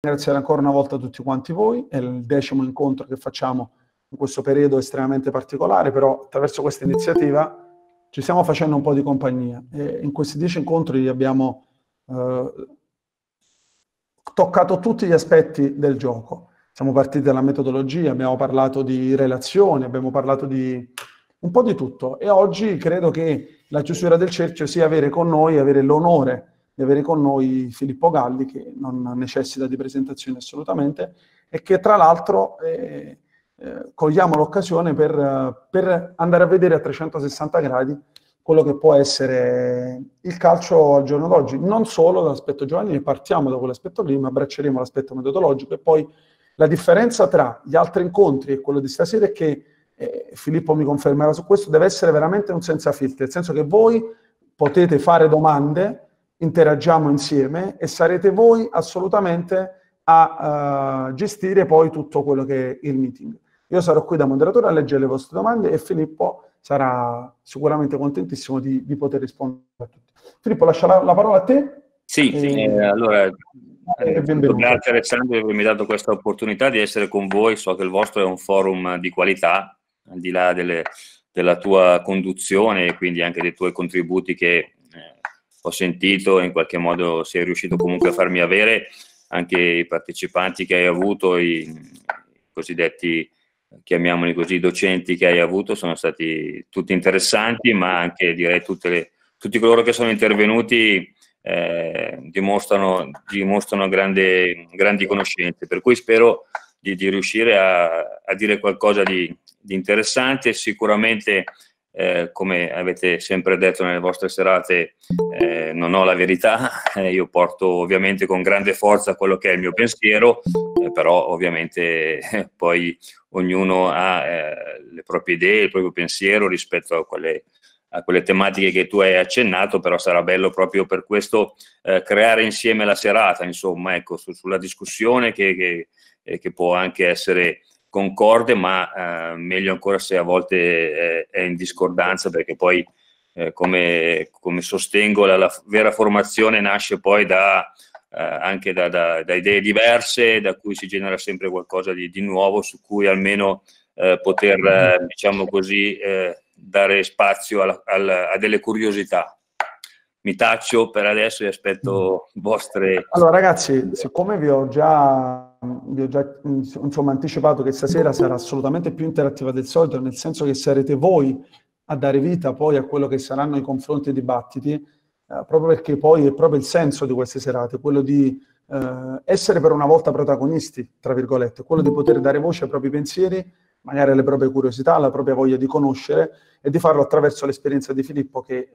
ringraziare ancora una volta tutti quanti voi, è il decimo incontro che facciamo in questo periodo estremamente particolare, però attraverso questa iniziativa ci stiamo facendo un po' di compagnia. E in questi dieci incontri abbiamo eh, toccato tutti gli aspetti del gioco. Siamo partiti dalla metodologia, abbiamo parlato di relazioni, abbiamo parlato di un po' di tutto e oggi credo che la chiusura del cerchio sia avere con noi, avere l'onore di avere con noi Filippo Galli, che non necessita di presentazioni assolutamente, e che tra l'altro eh, eh, cogliamo l'occasione per, per, andare a vedere a 360 gradi quello che può essere il calcio al giorno d'oggi, non solo dall'aspetto giovanile, partiamo da quell'aspetto lì, ma abbracceremo l'aspetto metodologico e poi la differenza tra gli altri incontri e quello di stasera è che, eh, Filippo mi confermerà su questo, deve essere veramente un senza filtri, nel senso che voi potete fare domande, interagiamo insieme e sarete voi assolutamente a uh, gestire poi tutto quello che è il meeting. Io sarò qui da moderatore a leggere le vostre domande e Filippo sarà sicuramente contentissimo di, di poter rispondere a tutti. Filippo, lascia la, la parola a te. Sì, e... sì eh, allora eh, grazie Alessandro per avermi dato questa opportunità di essere con voi, so che il vostro è un forum di qualità, al di là delle, della tua conduzione e quindi anche dei tuoi contributi che eh, ho sentito e in qualche modo sei riuscito comunque a farmi avere anche i partecipanti che hai avuto, i cosiddetti, chiamiamoli così, docenti che hai avuto, sono stati tutti interessanti, ma anche direi le, tutti coloro che sono intervenuti eh, dimostrano, dimostrano grande, grandi conoscenze, per cui spero di, di riuscire a, a, dire qualcosa di, di interessante, sicuramente eh, come avete sempre detto nelle vostre serate, eh, non ho la verità, eh, io porto ovviamente con grande forza quello che è il mio pensiero, eh, però ovviamente poi ognuno ha eh, le proprie idee, il proprio pensiero rispetto a quelle, a quelle tematiche che tu hai accennato, però sarà bello proprio per questo eh, creare insieme la serata, insomma, ecco, su, sulla discussione che, che, che può anche essere concorde, ma eh, meglio ancora se a volte eh, è in discordanza, perché poi, eh, come, come, sostengo, la, la, vera formazione nasce poi da, eh, anche da, da, da, idee diverse, da cui si genera sempre qualcosa di, di nuovo, su cui almeno eh, poter, eh, diciamo così, dare spazio alla, alla, a delle curiosità mi taccio per adesso e aspetto mm. vostre. Allora, ragazzi, siccome vi ho già vi ho già insomma, anticipato che stasera sarà assolutamente più interattiva del solito, nel senso che sarete voi a dare vita poi a quello che saranno i confronti e i dibattiti, eh, proprio perché poi è proprio il senso di queste serate, quello di eh, essere per una volta protagonisti, tra virgolette, quello di poter dare voce ai propri pensieri, magari alle proprie curiosità, alla propria voglia di conoscere e di farlo attraverso l'esperienza di Filippo che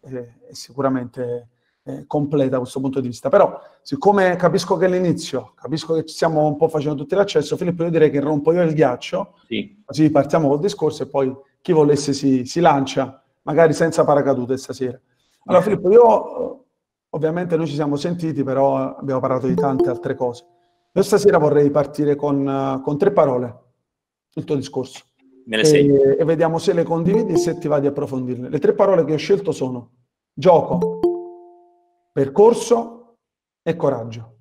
è, eh, è sicuramente eh, completa da questo punto di vista. Però, siccome capisco che è l'inizio, capisco che ci stiamo un po' facendo tutti l'accesso, Filippo, io direi che rompo io il ghiaccio, sì. così partiamo col discorso e poi chi volesse si, si lancia, magari senza paracadute stasera. Allora, Beh. Filippo, io eh, ovviamente noi ci siamo sentiti, però abbiamo parlato di tante altre cose. Io stasera vorrei partire con, eh, con tre parole, il tuo discorso. E, e, vediamo se le condividi e se ti va di approfondirle. Le tre parole che ho scelto sono gioco, percorso e coraggio.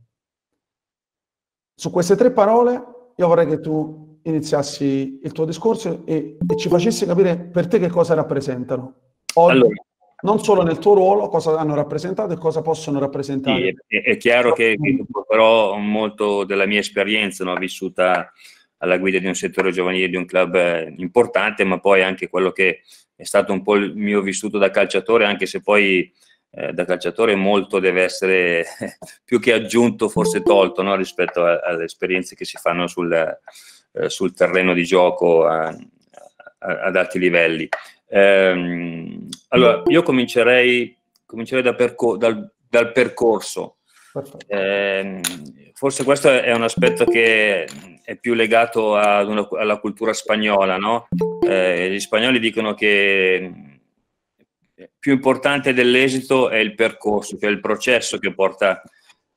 Su queste tre parole io vorrei che tu iniziassi il tuo discorso e, e ci facessi capire per te che cosa rappresentano. Oggi, allora. Non solo nel tuo ruolo, cosa hanno rappresentato e cosa possono rappresentare. Sì, è, è, chiaro che però molto della mia esperienza, no? vissuta alla guida di un settore giovanile di un club eh, importante, ma poi anche quello che è stato un po' il mio vissuto da calciatore, anche se poi eh, da calciatore molto deve essere più che aggiunto, forse tolto no? rispetto a, alle esperienze che si fanno sul, eh, sul terreno di gioco a, a, ad alti livelli. Ehm, allora, io comincerei, comincerei da perco- dal, dal, percorso. Ehm, forse questo è un aspetto che è più legato una, alla cultura spagnola, no? eh, gli spagnoli dicono che eh, più importante dell'esito è il percorso, cioè il processo che porta,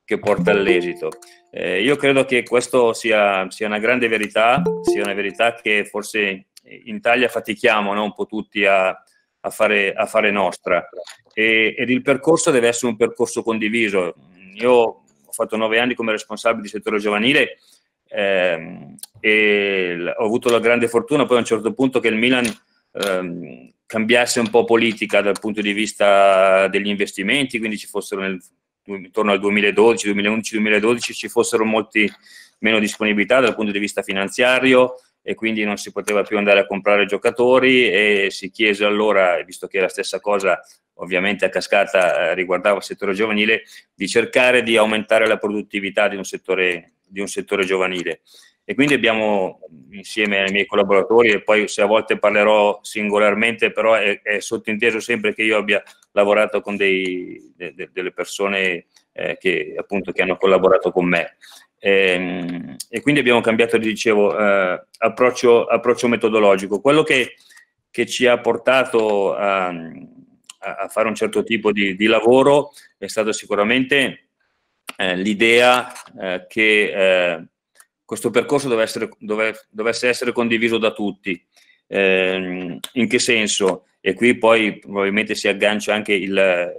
che porta all'esito. Eh, io credo che questo sia, sia, una grande verità, sia una verità che forse in Italia fatichiamo no? un po' tutti a, a, fare, a fare, nostra. E, ed il percorso deve essere un percorso condiviso. Io ho fatto nove anni come responsabile di settore giovanile eh, e ho avuto la grande fortuna poi a un certo punto che il Milan ehm, cambiasse un po' politica dal punto di vista degli investimenti, quindi ci fossero nel, intorno al 2012, 2011, 2012 ci fossero molti meno disponibilità dal punto di vista finanziario e quindi non si poteva più andare a comprare giocatori e si chiese allora, visto che la stessa cosa ovviamente a cascata eh, riguardava il settore giovanile, di cercare di aumentare la produttività di un settore, di un settore giovanile. E quindi abbiamo insieme ai miei collaboratori, e poi se a volte parlerò singolarmente, però è, è sottinteso sempre che io abbia lavorato con dei, de, de, delle persone eh, che appunto che hanno collaborato con me. E, ehm, e quindi abbiamo cambiato, dicevo, eh, approccio, approccio, metodologico. Quello che, che ci ha portato a, a, fare un certo tipo di, di lavoro è stata sicuramente eh, l'idea eh, che eh, questo percorso dovesse essere, dovesse essere condiviso da tutti. Eh, in che senso? E qui poi probabilmente si aggancia anche il,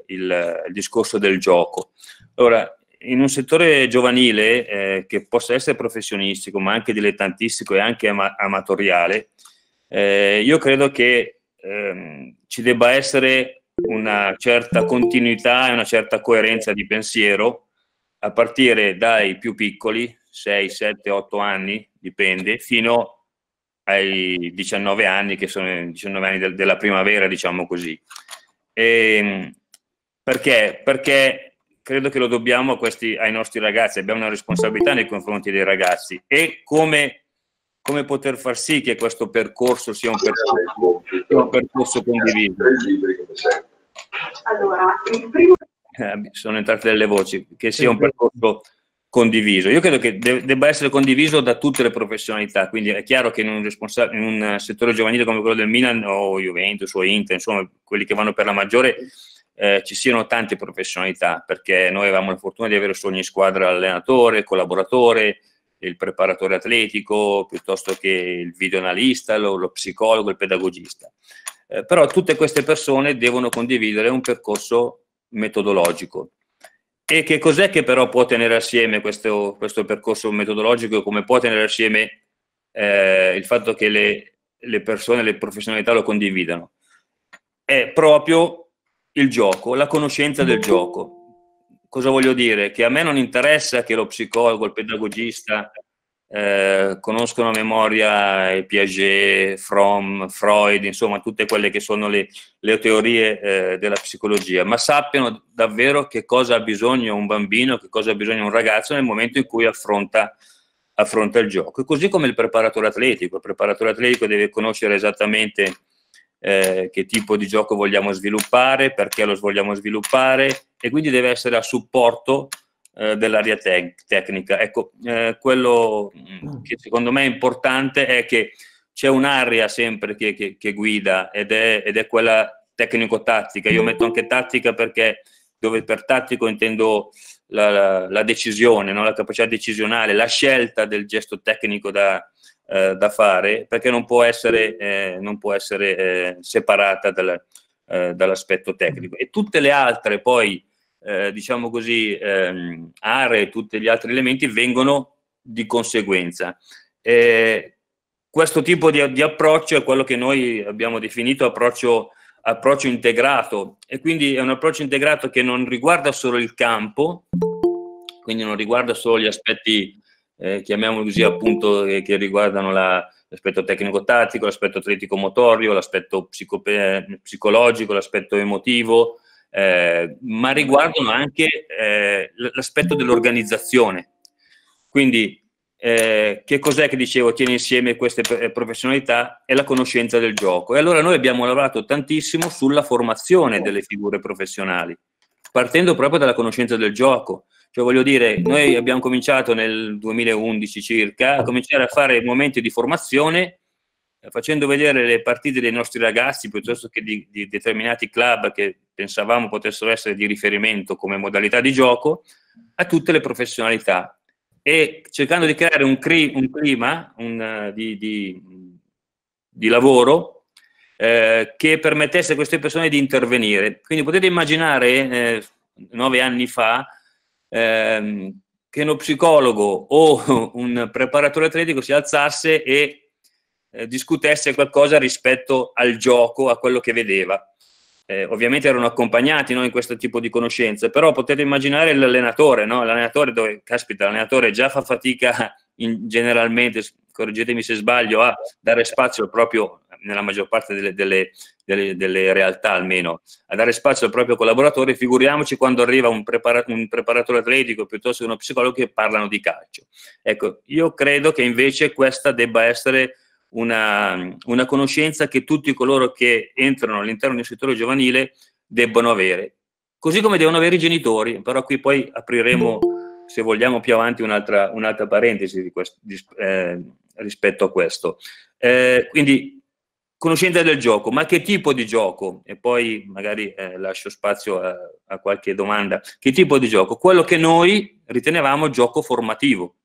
il, il discorso del gioco. Allora, in un settore giovanile eh, che possa essere professionistico, ma anche dilettantistico e anche ama- amatoriale, eh, io credo che ehm, ci debba essere una certa continuità e una certa coerenza di pensiero a partire dai più piccoli, 6, 7, 8 anni, dipende, fino ai 19 anni, che sono i 19 anni del, della primavera, diciamo così. E, ehm, perché? Perché credo che lo dobbiamo questi, ai nostri ragazzi, abbiamo una responsabilità nei confronti dei ragazzi e come, come poter far sì che questo percorso sia un percorso, un percorso condiviso. Allora, il primo eh, sono entrate delle voci, che sia un percorso condiviso. Io credo che debba essere condiviso da tutte le professionalità, quindi è chiaro che in un, responsa- in un settore giovanile come quello del Milan o Juventus o Inter, insomma quelli che vanno per la maggiore, eh, ci siano tante professionalità, perché noi avevamo la fortuna di avere su ogni squadra l'allenatore, il collaboratore, il preparatore atletico, piuttosto che il videoanalista, lo, lo psicologo, il pedagogista. Eh, però tutte queste persone devono condividere un percorso metodologico e che cos'è che però può tenere assieme questo, questo percorso metodologico come può tenere assieme eh, il fatto che le, le persone, le professionalità lo condividano? È proprio il gioco, la conoscenza del gioco. Cosa voglio dire? Che a me non interessa che lo psicologo, il pedagogista, eh, conoscono a memoria Piaget, Fromm, Freud, insomma tutte quelle che sono le, le teorie eh, della psicologia, ma sappiano davvero che cosa ha bisogno un bambino, che cosa ha bisogno un ragazzo nel momento in cui affronta, affronta il gioco. così come il preparatore atletico, il preparatore atletico deve conoscere esattamente eh, che tipo di gioco vogliamo sviluppare, perché lo vogliamo sviluppare e quindi deve essere a supporto eh, dell'area te- tecnica. Ecco, eh, quello mm. che secondo me è importante è che c'è un'area sempre che, che, che guida ed è, ed è quella tecnico-tattica. Io metto anche tattica perché dove per tattico intendo la, la, la decisione, no? la capacità decisionale, la scelta del gesto tecnico da, eh, da fare, perché non può essere, eh, non può essere eh, separata dalla, eh, dall'aspetto tecnico. E tutte le altre poi eh, diciamo così, ehm, aree e tutti gli altri elementi vengono di conseguenza. Eh, questo tipo di, di, approccio è quello che noi abbiamo definito approccio, approccio integrato e quindi è un approccio integrato che non riguarda solo il campo, quindi non riguarda solo gli aspetti, eh, chiamiamoli così appunto, eh, che riguardano la, l'aspetto tecnico-tattico, l'aspetto atletico-motorio, l'aspetto psicologico, l'aspetto emotivo, eh, ma riguardano anche eh, l'aspetto dell'organizzazione. Quindi eh, che cos'è che dicevo tiene insieme queste eh, professionalità? È la conoscenza del gioco. E allora noi abbiamo lavorato tantissimo sulla formazione delle figure professionali, partendo proprio dalla conoscenza del gioco. Cioè voglio dire, noi abbiamo cominciato nel 2011 circa a cominciare a fare momenti di formazione facendo vedere le partite dei nostri ragazzi piuttosto che di, di determinati club che pensavamo potessero essere di riferimento come modalità di gioco, a tutte le professionalità e cercando di creare un, cri- un clima un, uh, di, di, di, lavoro eh, che permettesse a queste persone di intervenire. Quindi potete immaginare, eh, nove anni fa, ehm, che uno psicologo o un preparatore atletico si alzasse e eh, discutesse qualcosa rispetto al gioco, a quello che vedeva. Eh, ovviamente erano accompagnati no, in questo tipo di conoscenze, però potete immaginare l'allenatore, no? l'allenatore dove, caspita, l'allenatore già fa fatica in, generalmente, correggetemi se sbaglio, a dare spazio proprio, nella maggior parte delle, delle, delle, delle realtà almeno, a dare spazio al proprio collaboratore, figuriamoci quando arriva un, prepara- un preparatore atletico piuttosto che uno psicologo che parlano di calcio. Ecco, io credo che invece questa debba essere una, una conoscenza che tutti coloro che entrano all'interno di un settore giovanile debbano avere, così come devono avere i genitori, però qui poi apriremo, se vogliamo, più avanti un'altra, un'altra parentesi di questo, di, eh, rispetto a questo. Eh, quindi conoscenza del gioco, ma che tipo di gioco? E poi magari eh, lascio spazio a, a, qualche domanda. Che tipo di gioco? Quello che noi ritenevamo gioco formativo.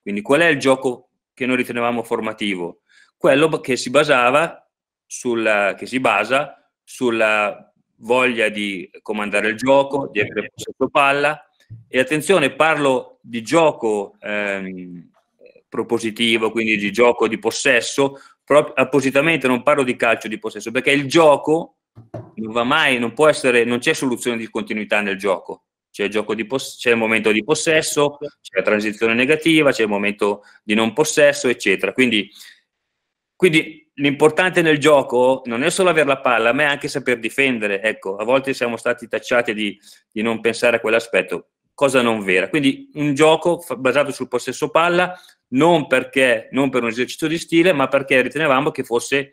Quindi qual è il gioco che noi ritenevamo formativo? quello che si basava sulla, che si basa sulla voglia di comandare il gioco, di avere possesso palla. E attenzione, parlo di gioco ehm, propositivo, quindi di gioco di possesso, proprio, appositamente non parlo di calcio di possesso, perché il gioco non va mai, non può essere, non c'è soluzione di continuità nel gioco. C'è il, gioco poss- c'è il momento di possesso, c'è la transizione negativa, c'è il momento di non possesso, eccetera. Quindi quindi l'importante nel gioco non è solo avere la palla, ma è anche saper difendere. Ecco, a volte siamo stati tacciati di, di non pensare a quell'aspetto, cosa non vera. Quindi un gioco basato sul possesso palla, non, perché, non per un esercizio di stile, ma perché ritenevamo che fosse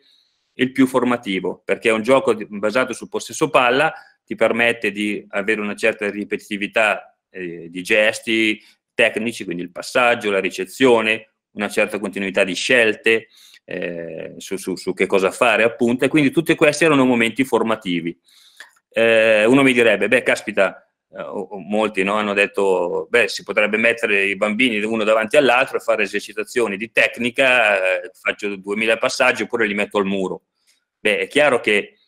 il più formativo, perché un gioco basato sul possesso palla ti permette di avere una certa ripetitività eh, di gesti tecnici, quindi il passaggio, la ricezione, una certa continuità di scelte, eh, su, su, su, che cosa fare, appunto. E quindi tutti questi erano momenti formativi. Eh, uno mi direbbe, beh, caspita, eh, molti no, hanno detto, beh, si potrebbe mettere i bambini uno davanti all'altro e fare esercitazioni di tecnica, eh, faccio 2000 passaggi oppure li metto al muro. Beh, è chiaro che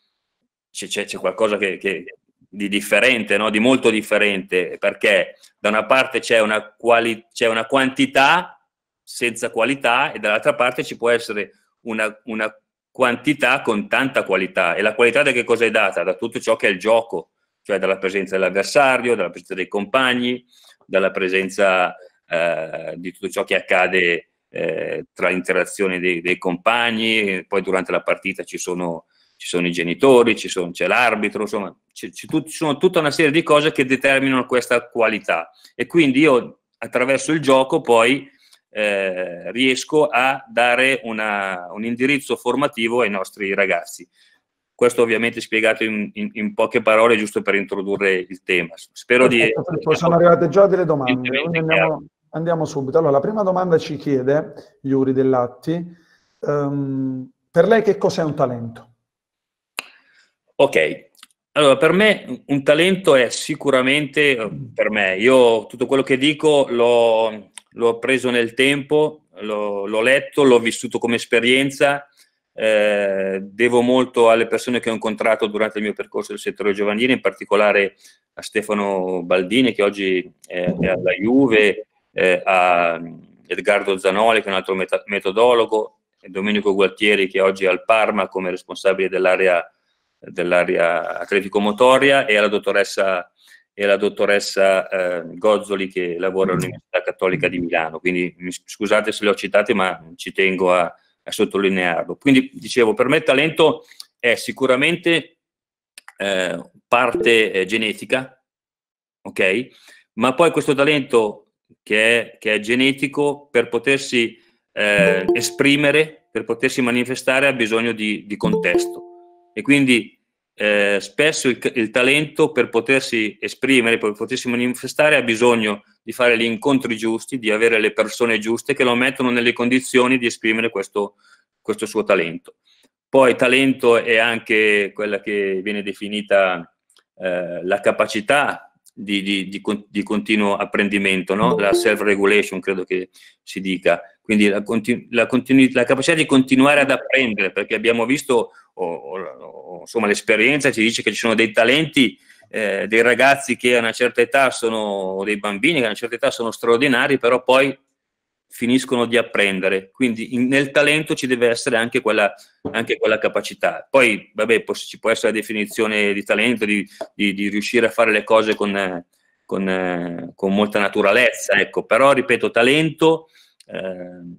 c'è, c'è, c'è qualcosa che, che di differente, no? di molto differente, perché da una parte c'è una, quali- c'è una quantità senza qualità e dall'altra parte ci può essere una, una quantità con tanta qualità e la qualità da che cosa è data? Da tutto ciò che è il gioco, cioè dalla presenza dell'avversario, dalla presenza dei compagni, dalla presenza eh, di tutto ciò che accade eh, tra l'interazione dei, dei, compagni, poi durante la partita ci sono, ci sono i genitori, ci sono, c'è l'arbitro, insomma ci, ci, tut, ci sono tutta una serie di cose che determinano questa qualità e quindi io attraverso il gioco poi eh, riesco a dare una, un indirizzo formativo ai nostri ragazzi. Questo ovviamente spiegato in, in, in poche parole, giusto per introdurre il tema. Spero Perfetto, di... sono arrivate già delle domande, andiamo, andiamo, subito. Allora, la prima domanda ci chiede, Iuri Dell'Atti, um, per lei che cos'è un talento? Ok, allora, per me un talento è sicuramente, per me, io tutto quello che dico l'ho, l'ho preso nel tempo, l'ho, l'ho letto, l'ho vissuto come esperienza. Eh, devo molto alle persone che ho incontrato durante il mio percorso del settore giovanile, in particolare a Stefano Baldini che oggi è, è alla Juve, eh, a Edgardo Zanoli che è un altro meta- metodologo, e Domenico Gualtieri che oggi è al Parma come responsabile dell'area, dell'area atletico-motoria e alla dottoressa e la dottoressa eh, Gozzoli che lavora mm. all'Università Cattolica di Milano. Quindi scusate se le ho citate, ma ci tengo a, a sottolinearlo. Quindi dicevo, per me il talento è sicuramente eh, parte eh, genetica, ok? Ma poi questo talento che è, che è genetico per potersi ehm, esprimere, per potersi manifestare ha bisogno di, di contesto. E quindi eh, spesso il, il, talento per potersi esprimere, per potersi manifestare, ha bisogno di fare gli incontri giusti, di avere le persone giuste che lo mettono nelle condizioni di esprimere questo, questo suo talento. Poi talento è anche quella che viene definita eh, la capacità di, di, di, di continuo apprendimento, no? la self-regulation credo che si dica quindi la, continu- la, continu- la, capacità di continuare ad apprendere, perché abbiamo visto, o, o, o, insomma, l'esperienza ci dice che ci sono dei talenti, eh, dei ragazzi che a una certa età sono, o dei bambini che a una certa età sono straordinari, però poi finiscono di apprendere. Quindi in, nel talento ci deve essere anche quella, anche quella capacità. Poi, vabbè, poss- ci può essere la definizione di talento, di, di, di riuscire a fare le cose con, con, con molta naturalezza, ecco, però, ripeto, talento Ehm,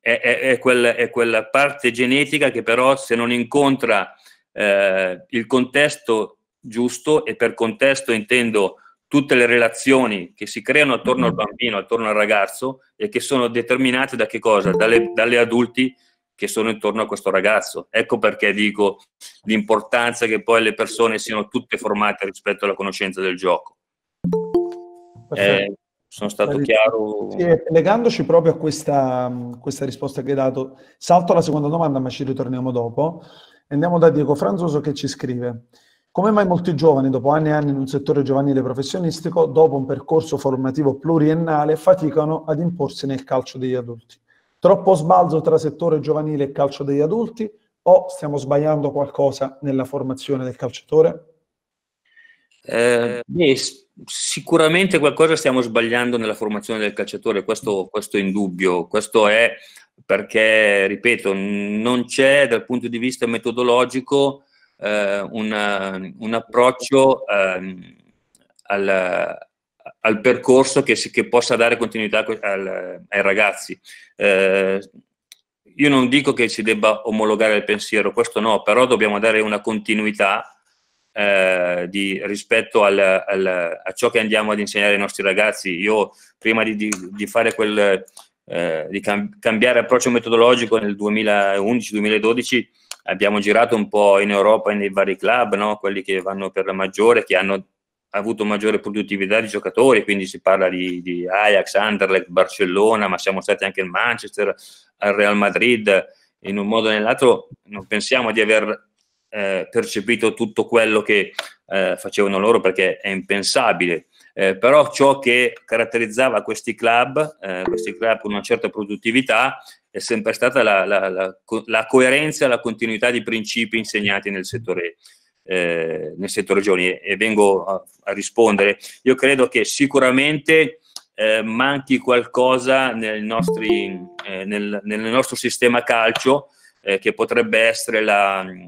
è, è, è, quella, è, quella parte genetica che però se non incontra eh, il contesto giusto e per contesto intendo tutte le relazioni che si creano attorno al mm-hmm. bambino, attorno al ragazzo e che sono determinate da che cosa? Mm-hmm. Dalle, dalle adulti che sono intorno a questo ragazzo. Ecco perché dico l'importanza che poi le persone siano tutte formate rispetto alla conoscenza del gioco. Eh, sono stato chiaro. Sì, legandoci proprio a questa, mm, questa, risposta che hai dato, salto alla seconda domanda, ma ci ritorniamo dopo. Andiamo da Diego Franzoso che ci scrive. Come mai molti giovani, dopo anni e anni in un settore giovanile professionistico, dopo un percorso formativo pluriennale, faticano ad imporsi nel calcio degli adulti? Troppo sbalzo tra settore giovanile e calcio degli adulti o stiamo sbagliando qualcosa nella formazione del calciatore? Eh, beh, sicuramente qualcosa stiamo sbagliando nella formazione del calciatore, questo, questo è in dubbio, questo è perché, ripeto, non c'è dal punto di vista metodologico eh, una, un approccio eh, al, al, percorso che, si, che, possa dare continuità al, ai ragazzi. Eh, io non dico che si debba omologare il pensiero, questo no, però dobbiamo dare una continuità eh, di, rispetto al, al, a ciò che andiamo ad insegnare ai nostri ragazzi. Io prima di, di, di fare quel, eh, di cam- cambiare approccio metodologico nel 2011-2012 abbiamo girato un po' in Europa e nei vari club, no? quelli che vanno per la maggiore, che hanno avuto maggiore produttività di giocatori, quindi si parla di, di Ajax, Anderlecht, Barcellona, ma siamo stati anche in Manchester, al Real Madrid, in un modo o nell'altro non pensiamo di aver eh, percepito tutto quello che eh, facevano loro perché è impensabile. Eh, però ciò che caratterizzava questi club, eh, questi club con una certa produttività, è sempre stata la, la, la, la coerenza e la continuità di principi insegnati nel settore, eh, nel settore giovani. E, vengo a, a, rispondere. Io credo che sicuramente eh, manchi qualcosa nel, nostri, nel, nel nostro sistema calcio eh, che potrebbe essere la, mm,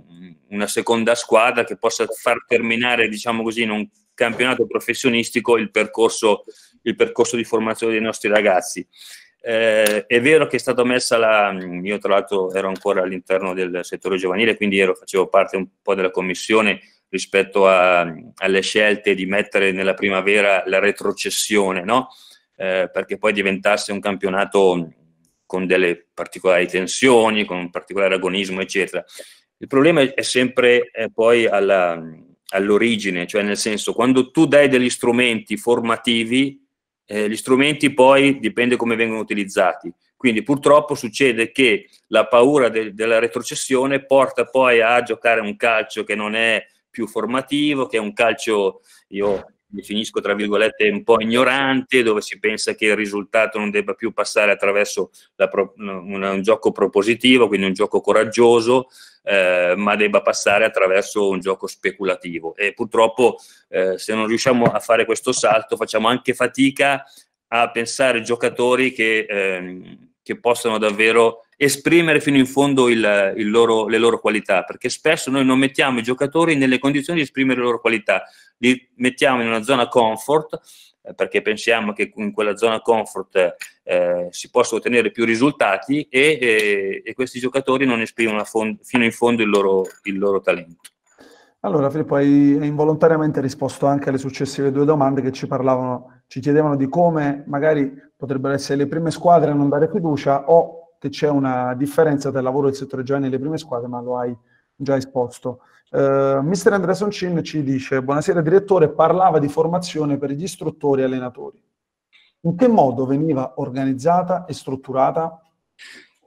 una seconda squadra che possa far terminare, diciamo così, in un campionato professionistico il percorso, il percorso di formazione dei nostri ragazzi. Eh, è vero che è stata messa la. Mm, io, tra l'altro, ero ancora all'interno del settore giovanile, quindi ero, facevo parte un po' della commissione rispetto a, alle scelte di mettere nella primavera la retrocessione, no? eh, perché poi diventasse un campionato mm, con delle particolari tensioni, con un particolare agonismo, eccetera. Il problema è sempre eh, poi alla, all'origine, cioè nel senso quando tu dai degli strumenti formativi, eh, gli strumenti poi dipende come vengono utilizzati. Quindi purtroppo succede che la paura de- della retrocessione porta poi a giocare un calcio che non è più formativo, che è un calcio, io definisco tra virgolette un po' ignorante, dove si pensa che il risultato non debba più passare attraverso pro, un, un, gioco propositivo, quindi un gioco coraggioso, eh, ma debba passare attraverso un gioco speculativo. E purtroppo eh, se non riusciamo a fare questo salto facciamo anche fatica a pensare giocatori che, eh, che possano davvero esprimere fino in fondo il, il loro, le loro qualità, perché spesso noi non mettiamo i giocatori nelle condizioni di esprimere le loro qualità, li mettiamo in una zona comfort eh, perché pensiamo che in quella zona comfort eh, si possa ottenere più risultati e, e, e questi giocatori non esprimono fond- fino in fondo il loro, il loro talento. Allora Filippo, hai involontariamente risposto anche alle successive due domande che ci parlavano, ci chiedevano di come magari potrebbero essere le prime squadre a non dare fiducia o che c'è una differenza tra il lavoro del settore giovane nelle prime squadre, ma lo hai già esposto. Uh, Mister Andrea Soncin ci dice, buonasera direttore, parlava di formazione per gli istruttori e allenatori. In che modo veniva organizzata e strutturata?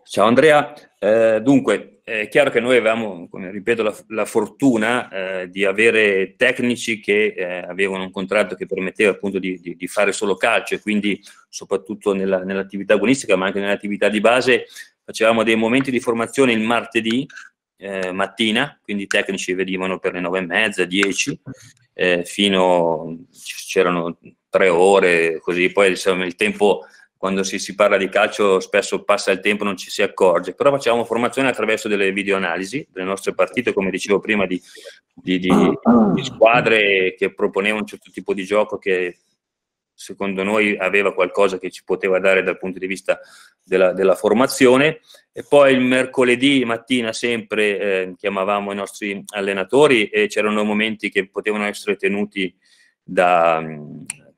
Ciao Andrea, eh, dunque è chiaro che noi avevamo, come ripeto, la, la fortuna eh, di avere tecnici che eh, avevano un contratto che permetteva appunto di, di, di fare solo calcio e quindi soprattutto nella, nell'attività agonistica ma anche nell'attività di base facevamo dei momenti di formazione il martedì eh, mattina, quindi i tecnici venivano per le nove e mezza, dieci, eh, fino c'erano tre ore così, poi diciamo, il tempo quando si, si, parla di calcio spesso passa il tempo, non ci si accorge, però facciamo formazione attraverso delle videoanalisi delle nostre partite, come dicevo prima, di, di, di, di squadre che proponevano un certo tipo di gioco che secondo noi aveva qualcosa che ci poteva dare dal punto di vista della, della formazione. E poi il mercoledì mattina sempre eh, chiamavamo i nostri allenatori e c'erano momenti che potevano essere tenuti da,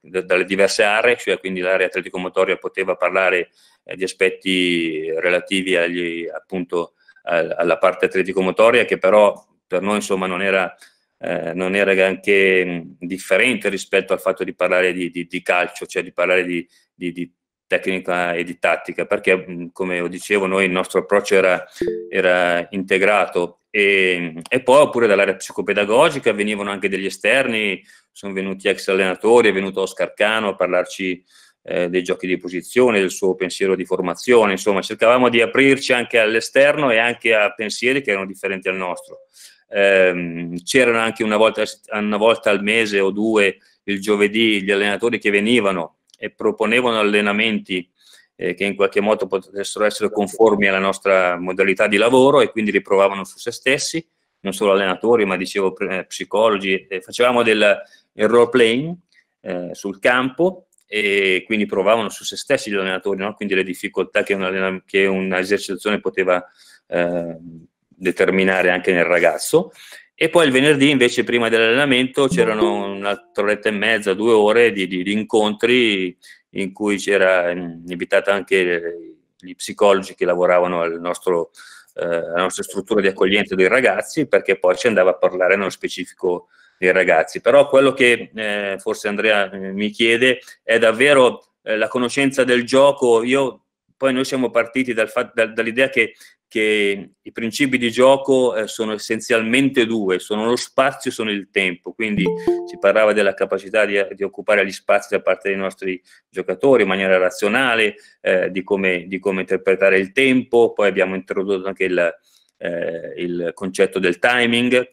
dalle diverse aree, cioè quindi l'area atletico-motoria poteva parlare eh, di aspetti relativi agli, appunto a- alla parte atletico-motoria che però per noi insomma non era, eh, non era neanche mh, differente rispetto al fatto di parlare di, di, di calcio, cioè di parlare di, di tecnica e di tattica, perché come dicevo noi il nostro approccio era, era integrato e, e, poi oppure dall'area psicopedagogica venivano anche degli esterni sono venuti ex allenatori, è venuto Oscar Cano a parlarci eh, dei giochi di posizione, del suo pensiero di formazione, insomma cercavamo di aprirci anche all'esterno e anche a pensieri che erano differenti al nostro. Ehm, c'erano anche una volta, una volta al mese o due il giovedì gli allenatori che venivano e proponevano allenamenti eh, che in qualche modo potessero essere conformi alla nostra modalità di lavoro e quindi riprovavano su se stessi non solo allenatori, ma dicevo eh, psicologi, eh, facevamo del role playing eh, sul campo e quindi provavano su se stessi gli allenatori, no? quindi le difficoltà che, un che un'esercitazione poteva eh, determinare anche nel ragazzo. E poi il venerdì invece prima dell'allenamento c'erano un'altra oretta e mezza, due ore di, di, di incontri in cui c'era invitata anche gli psicologi che lavoravano al nostro eh, la nostra struttura di accoglienza dei ragazzi perché poi ci andava a parlare nello specifico dei ragazzi. Però quello che eh, forse Andrea eh, mi chiede è davvero eh, la conoscenza del gioco. Io, poi noi siamo partiti dal, dall'idea che che i principi di gioco eh, sono essenzialmente due, sono lo spazio e sono il tempo, quindi si parlava della capacità di, di, occupare gli spazi da parte dei nostri giocatori in maniera razionale, eh, di, come, di, come, interpretare il tempo, poi abbiamo introdotto anche il, eh, il concetto del timing,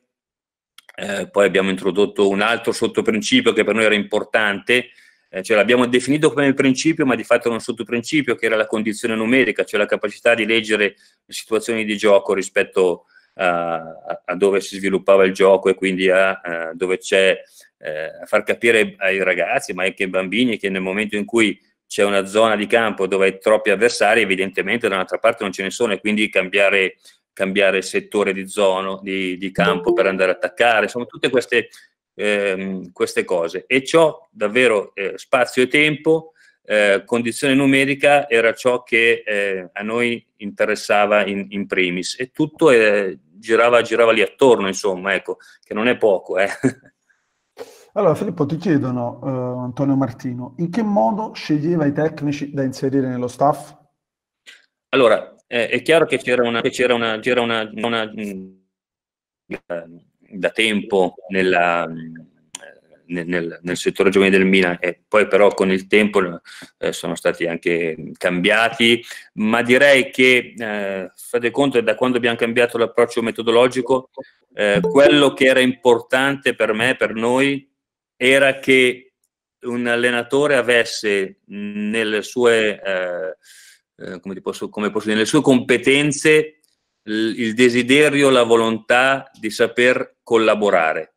eh, poi abbiamo introdotto un altro sottoprincipio che per noi era importante, eh, cioè l'abbiamo definito come principio, ma di fatto non sottoprincipio, che era la condizione numerica, cioè la capacità di leggere le situazioni di gioco rispetto eh, a, a dove si sviluppava il gioco e quindi a, a eh, dove c'è, eh, a far capire ai ragazzi, ma anche ai bambini, che nel momento in cui c'è una zona di campo dove hai troppi avversari, evidentemente da un'altra parte non ce ne sono e quindi cambiare cambiare settore di zona, di, di, campo per andare a attaccare, insomma tutte queste ehm, queste cose. E ciò davvero eh, spazio e tempo, eh, condizione numerica era ciò che eh, a noi interessava in, in primis e tutto eh, girava, girava lì attorno, insomma, ecco, che non è poco. Eh. Allora Filippo ti chiedono, uh, Antonio Martino, in che modo sceglieva i tecnici da inserire nello staff? Allora, eh, è chiaro che c'era una, che c'era una, c'era una, una, una mm, da tempo nella, eh, nel, nel, settore giovanile del Milan e poi però con il tempo eh, sono stati anche cambiati, ma direi che eh, fate conto che da quando abbiamo cambiato l'approccio metodologico, eh, quello che era importante per me, per noi, era che un allenatore avesse nelle sue, eh, eh, come posso, come posso dire, nelle sue competenze il desiderio, la volontà di saper collaborare.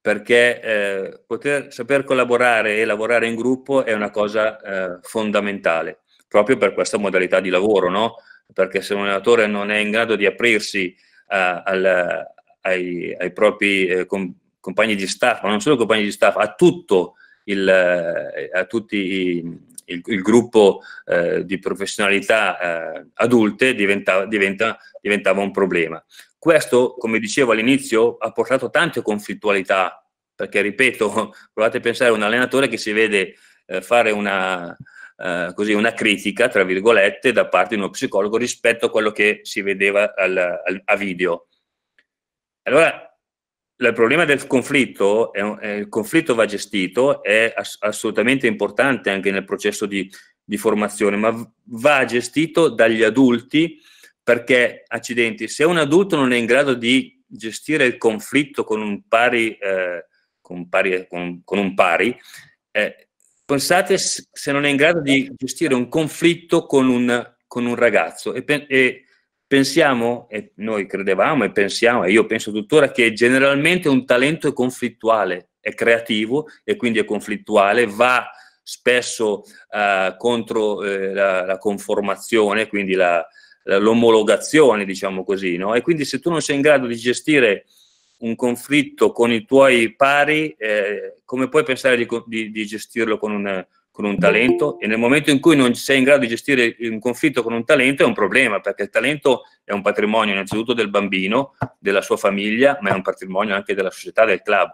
Perché eh, poter saper collaborare e lavorare in gruppo è una cosa eh, fondamentale, proprio per questa modalità di lavoro, no? Perché se un allenatore non è in grado di aprirsi a, eh, al, ai, ai, propri eh, com, compagni di staff, ma non solo compagni di staff, a tutto il, eh, a tutti i, il, il gruppo eh, di professionalità eh, adulte diventa, diventa, diventava un problema. Questo, come dicevo all'inizio, ha portato tante conflittualità, perché ripeto, provate a pensare a un allenatore che si vede eh, fare una, eh, così, una, critica, tra virgolette, da parte di uno psicologo rispetto a quello che si vedeva al, al, a video. Allora, il problema del conflitto, è, è, eh, il conflitto va gestito, è ass- assolutamente importante anche nel processo di, di formazione, ma va gestito dagli adulti perché, accidenti, se un adulto non è in grado di gestire il conflitto con un pari, eh, con pari, con, con un pari eh, pensate se non è in grado di gestire un conflitto con un, con un ragazzo e, e Pensiamo, e noi credevamo e pensiamo, e io penso tuttora, che generalmente un talento è conflittuale, è creativo e quindi è conflittuale, va spesso eh, contro eh, la, la, conformazione, quindi la, la, l'omologazione, diciamo così, no? E quindi se tu non sei in grado di gestire un conflitto con i tuoi pari, eh, come puoi pensare di, di, di gestirlo con un, con un talento e nel momento in cui non sei in grado di gestire un conflitto con un talento è un problema, perché il talento è un patrimonio innanzitutto del bambino, della sua famiglia, ma è un patrimonio anche della società, del club.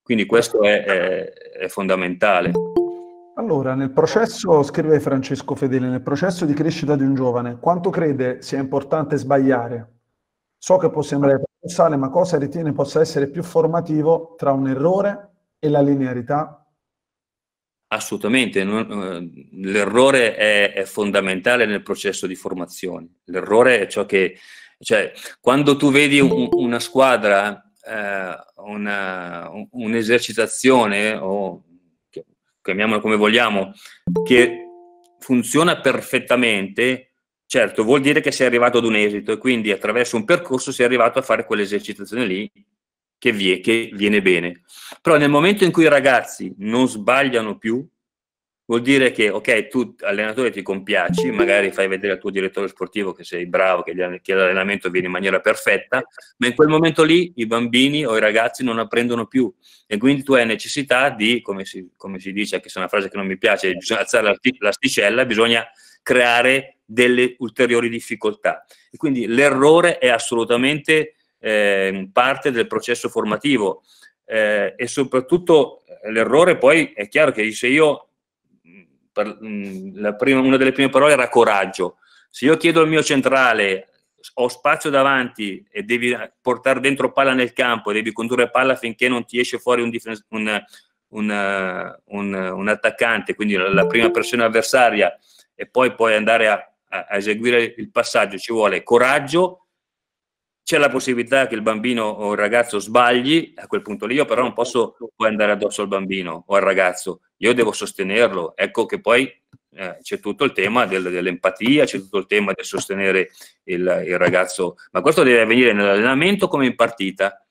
Quindi questo è, è, è fondamentale. Allora, nel processo, scrive Francesco Fedele, nel processo di crescita di un giovane, quanto crede sia importante sbagliare? So che può sembrare paradossale, ma cosa ritiene possa essere più formativo tra un errore e la linearità Assolutamente, eh, l'errore è, è, fondamentale nel processo di formazione. L'errore è ciò che, cioè, quando tu vedi un, una squadra, eh, una, un'esercitazione, o chiamiamola come vogliamo, che funziona perfettamente, certo, vuol dire che sei arrivato ad un esito e quindi attraverso un percorso sei arrivato a fare quell'esercitazione lì che, vie, che viene bene. Però nel momento in cui i ragazzi non sbagliano più, vuol dire che, ok, tu allenatore ti compiaci, magari fai vedere al tuo direttore sportivo che sei bravo, che, che l'allenamento viene in maniera perfetta, ma in quel momento lì i bambini o i ragazzi non apprendono più e quindi tu hai necessità di, come si, come si dice, anche se è una frase che non mi piace, bisogna alzare l'asticella, bisogna creare delle ulteriori difficoltà. E quindi l'errore è assolutamente eh, parte del processo formativo eh, e soprattutto eh, l'errore poi è chiaro che se io, mm, per, mm, prima, una delle prime parole era coraggio, se io chiedo al mio centrale ho spazio davanti e devi eh, portare dentro palla nel campo, devi condurre palla finché non ti esce fuori un, differen- un, eh, un, un attaccante, quindi la prima pressione avversaria e poi puoi andare a, a, eseguire il passaggio, ci vuole coraggio c'è la possibilità che il bambino o il ragazzo sbagli, a quel punto lì io però non posso poi andare addosso al bambino o al ragazzo, io devo sostenerlo. Ecco che poi eh, c'è tutto il tema del, dell'empatia, c'è tutto il tema del sostenere il, il, ragazzo, ma questo deve avvenire nell'allenamento come in partita,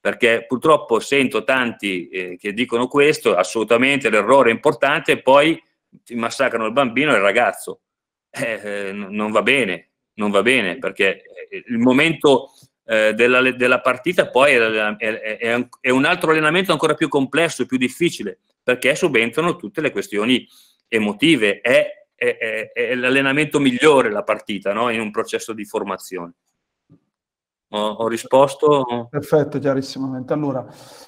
perché purtroppo sento tanti eh, che dicono questo, assolutamente l'errore è importante, e poi ti massacrano il bambino e il ragazzo. Eh, eh non va bene, non va bene, perché eh, il momento eh, della, della, partita poi è, è, è, un altro allenamento ancora più complesso, e più difficile, perché subentrano tutte le questioni emotive, è, è l'allenamento migliore la partita no? in un processo di formazione. Ho, ho, risposto. Perfetto, chiarissimamente. Allora,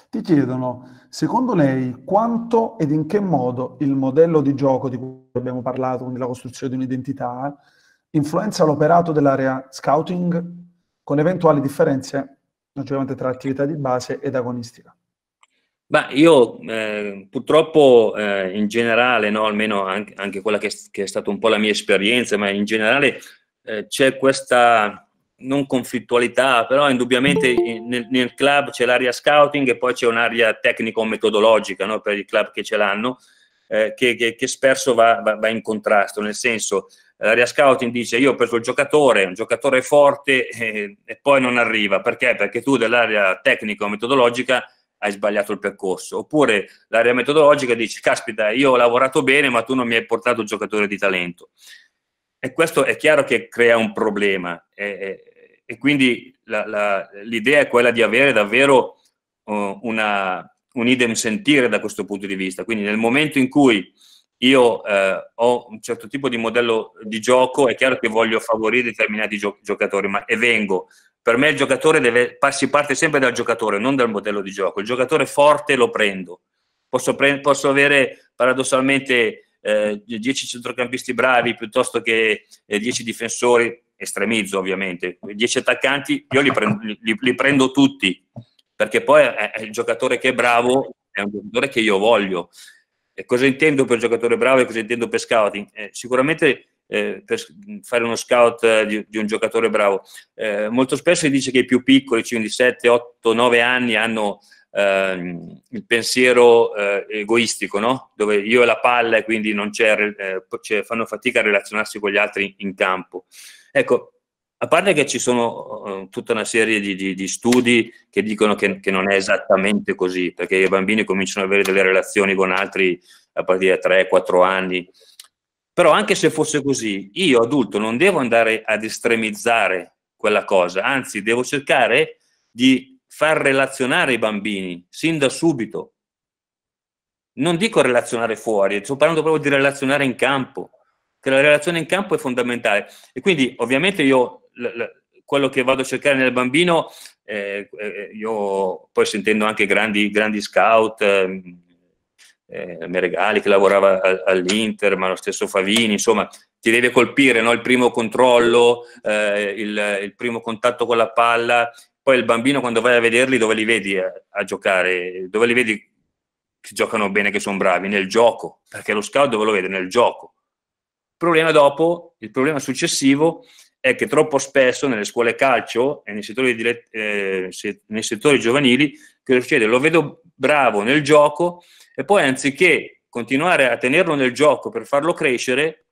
ti chiedono, secondo lei, quanto ed in che modo il modello di gioco di cui abbiamo parlato, quindi la costruzione di un'identità, influenza l'operato dell'area scouting con eventuali differenze logicamente tra attività di base ed agonistica? Beh, io eh, purtroppo eh, in generale, no, almeno anche, anche quella che è, che, è stata un po' la mia esperienza, ma in generale eh, c'è questa non conflittualità, però indubbiamente nel, nel club c'è l'area scouting e poi c'è un'area tecnico-metodologica no, per i club che ce l'hanno, eh, che, che, che, spesso va, va, va in contrasto, nel senso l'area eh, scouting dice io ho preso il giocatore, un giocatore forte e, eh, e poi non arriva. Perché? Perché tu dell'area tecnica o metodologica hai sbagliato il percorso. Oppure l'area metodologica dice caspita io ho lavorato bene ma tu non mi hai portato un giocatore di talento. E questo è chiaro che crea un problema e, e quindi la, la, l'idea è quella di avere davvero uh, una, un idem sentire da questo punto di vista. Quindi nel momento in cui io eh, ho un certo tipo di modello di gioco, è chiaro che voglio favorire determinati gio- giocatori, ma e vengo. Per me il giocatore deve, si parte sempre dal giocatore, non dal modello di gioco. Il giocatore forte lo prendo. Posso, pre- posso avere paradossalmente eh, 10 centrocampisti bravi piuttosto che eh, 10 difensori, estremizzo ovviamente, 10 attaccanti, io li prendo, li, li prendo tutti, perché poi è, il giocatore che è bravo, è un giocatore che io voglio. E cosa intendo per giocatore bravo e cosa intendo per scouting? Eh, sicuramente eh, per fare uno scout eh, di, di un giocatore bravo. Eh, molto spesso si dice che i più piccoli, quindi 7, 8, 9 anni, hanno ehm, il pensiero eh, egoistico, no? dove io e la palla e quindi non c'è, eh, cioè, fanno fatica a relazionarsi con gli altri in campo. Ecco, a parte che ci sono uh, tutta una serie di, di, di studi che dicono che, che, non è esattamente così, perché i bambini cominciano ad avere delle relazioni con altri a partire da 3-4 anni. Però anche se fosse così, io adulto non devo andare ad estremizzare quella cosa, anzi devo cercare di far relazionare i bambini sin da subito. Non dico relazionare fuori, sto parlando proprio di relazionare in campo, che la relazione in campo è fondamentale. E quindi ovviamente io quello che vado a cercare nel bambino, eh, eh io poi sentendo anche grandi, grandi scout, ehm, eh, Meregali che lavorava all'Inter, ma lo stesso Favini, insomma, ti deve colpire no? il primo controllo, eh, il, il, primo contatto con la palla. Poi il bambino quando vai a vederli dove li vedi a, a giocare, dove li vedi che giocano bene, che sono bravi, nel gioco, perché lo scout dove lo vede? Nel gioco. Il problema dopo, il problema successivo è che troppo spesso nelle scuole calcio e nei settori, dirett- eh, se- nei settori giovanili, cosa succede? Lo vedo bravo nel gioco e poi anziché continuare a tenerlo nel gioco per farlo crescere,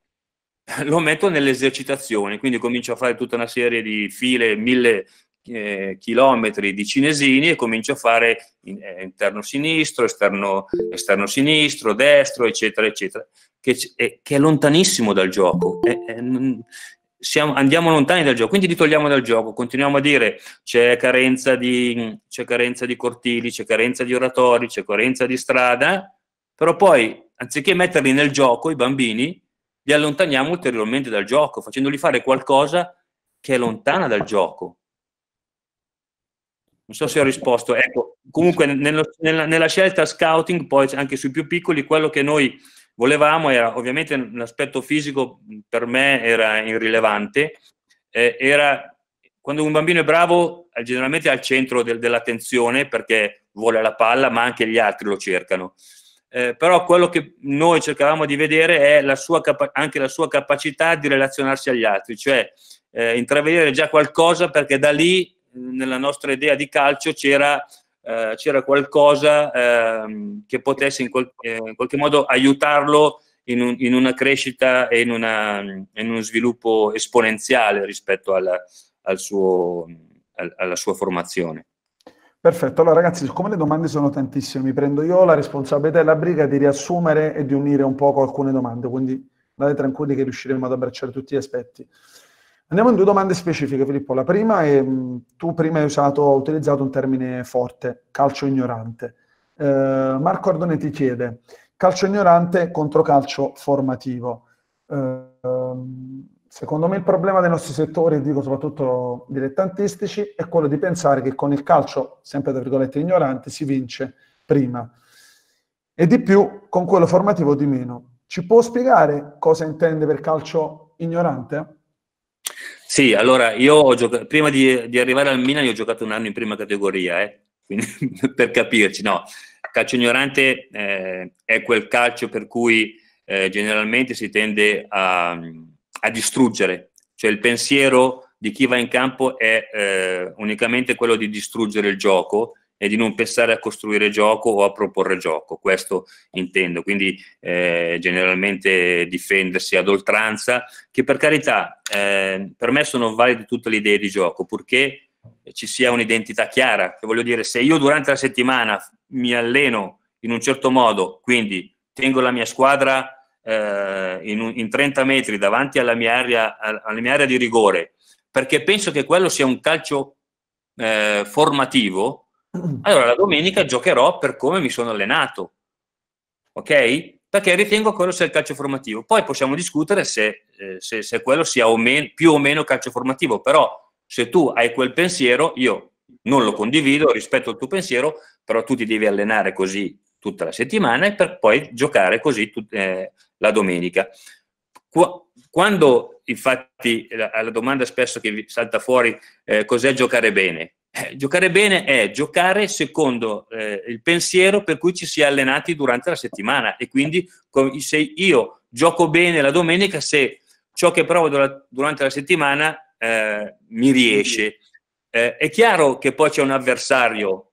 lo metto nelle esercitazioni, quindi comincio a fare tutta una serie di file, mille eh, chilometri di cinesini e comincio a fare in, eh, interno sinistro, esterno, esterno, sinistro, destro, eccetera, eccetera, che, eh, che è lontanissimo dal gioco siamo, andiamo lontani dal gioco, quindi li togliamo dal gioco, continuiamo a dire c'è carenza di, c'è carenza di cortili, c'è carenza di oratori, c'è carenza di strada, però poi anziché metterli nel gioco, i bambini, li allontaniamo ulteriormente dal gioco, facendoli fare qualcosa che è lontana dal gioco. Non so se ho risposto. Ecco, comunque nello, nella, nella scelta scouting, poi anche sui più piccoli, quello che noi volevamo era ovviamente l'aspetto fisico per me era irrilevante, eh, era quando un bambino è bravo eh, generalmente è al centro del, dell'attenzione perché vuole la palla ma anche gli altri lo cercano. Eh, però quello che noi cercavamo di vedere è la sua, anche la sua capacità di relazionarsi agli altri, cioè eh, intravedere già qualcosa perché da lì nella nostra idea di calcio c'era eh, c'era qualcosa eh, che potesse in, quel, eh, in, qualche modo aiutarlo in, un, in una crescita e in, una, in, uno sviluppo esponenziale rispetto alla, al suo, alla sua formazione. Perfetto, allora ragazzi, siccome le domande sono tantissime, mi prendo io la responsabilità e la briga di riassumere e di unire un poco alcune domande, quindi date tranquilli che riusciremo ad abbracciare tutti gli aspetti. Andiamo in due domande specifiche, Filippo. La prima è, mm, tu prima hai usato, utilizzato un termine forte, calcio ignorante. Eh, Marco Ardone ti chiede, calcio ignorante contro calcio formativo. Eh, secondo me il problema dei nostri settori, dico soprattutto dilettantistici, è quello di pensare che con il calcio, sempre tra virgolette ignorante, si vince prima e di più con quello formativo di meno. Ci può spiegare cosa intende per calcio ignorante? Sì, allora io ho giocato, prima di, di, arrivare al Milan io ho giocato un anno in prima categoria, eh? Quindi, per capirci, no, calcio ignorante eh, è quel calcio per cui eh, generalmente si tende a, a, distruggere, cioè il pensiero di chi va in campo è eh, unicamente quello di distruggere il gioco e di non pensare a costruire gioco o a proporre gioco, questo intendo, quindi eh, generalmente difendersi ad oltranza, che per carità eh, per me sono valide tutte le idee di gioco, purché ci sia un'identità chiara, che voglio dire se io durante la settimana mi alleno in un certo modo, quindi tengo la mia squadra eh, in, in, 30 metri davanti alla mia, area, alla mia area di rigore, perché penso che quello sia un calcio eh, formativo, allora la domenica giocherò per come mi sono allenato, ok? Perché ritengo quello sia il calcio formativo. Poi possiamo discutere se, eh, se, se quello sia o men- più o meno calcio formativo, però se tu hai quel pensiero, io non lo condivido, rispetto il tuo pensiero, però tu ti devi allenare così tutta la settimana e per poi giocare così tut- eh, la domenica. Qu- quando infatti la domanda spesso che salta fuori eh, cos'è giocare bene, eh, giocare bene è giocare secondo eh, il pensiero per cui ci si è allenati durante la settimana e quindi se io gioco bene la domenica, se ciò che provo durante la settimana eh, mi riesce. Eh, è chiaro che poi c'è un avversario,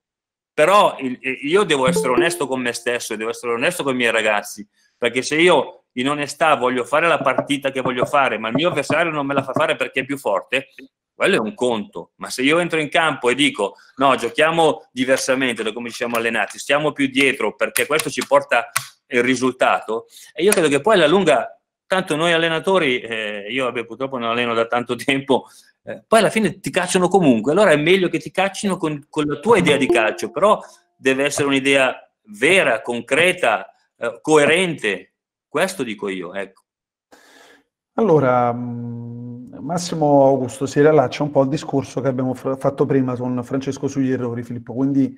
però il, eh, io devo essere onesto con me stesso, e devo essere onesto con i miei ragazzi, perché se io in onestà voglio fare la partita che voglio fare, ma il mio avversario non me la fa fare perché è più forte, quello è un conto, ma se io entro in campo e dico no, giochiamo diversamente da come ci siamo allenati, stiamo più dietro perché questo ci porta il risultato, e io credo che poi alla lunga, tanto noi allenatori, eh, io vabbè, purtroppo non alleno da tanto tempo, eh, poi alla fine ti cacciano comunque, allora è meglio che ti caccino con, con la tua idea di calcio, però deve essere un'idea vera, concreta, eh, coerente, questo dico io, ecco. Allora, mm, Massimo Augusto si rilaccia un po' al discorso che abbiamo f- fatto prima con Francesco sugli errori, Filippo. Quindi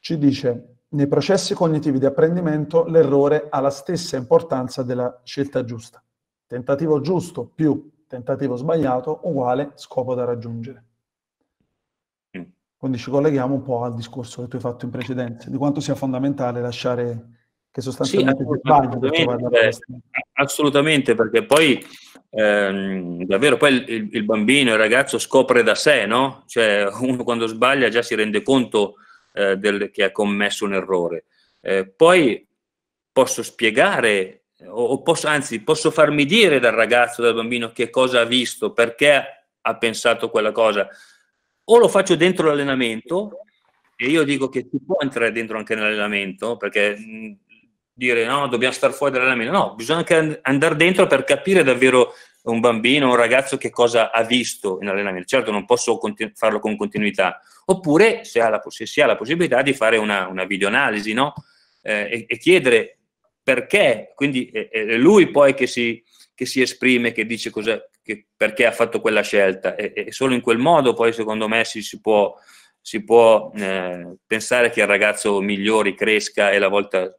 ci dice, nei processi cognitivi di apprendimento l'errore ha la stessa importanza della scelta giusta. Tentativo giusto più tentativo sbagliato uguale scopo da raggiungere. Mm. Quindi ci colleghiamo un po' al discorso che tu hai fatto in precedenza, di quanto sia fondamentale lasciare che sostanzialmente sì, assolutamente, eh, assolutamente perché poi ehm, davvero poi il, il, bambino, il ragazzo scopre da sé, no? Cioè uno quando sbaglia già si rende conto eh, del, che ha commesso un errore. Eh, poi posso spiegare, o posso, anzi posso farmi dire dal ragazzo, dal bambino che cosa ha visto, perché ha pensato quella cosa. O lo faccio dentro l'allenamento e io dico che si può entrare dentro anche nell'allenamento, perché dire no, dobbiamo stare fuori dall'allenamento, no, bisogna anche andare dentro per capire davvero un bambino, un ragazzo che cosa ha visto in allenamento. Certo non posso continu- farlo con continuità, oppure se, la, se, si ha la possibilità di fare una, una videoanalisi no? eh, e, e, chiedere perché, quindi è, è lui poi che si, che si, esprime, che dice che, perché ha fatto quella scelta e, e, solo in quel modo poi secondo me si, si può, si può eh, pensare che il ragazzo migliori, cresca e la volta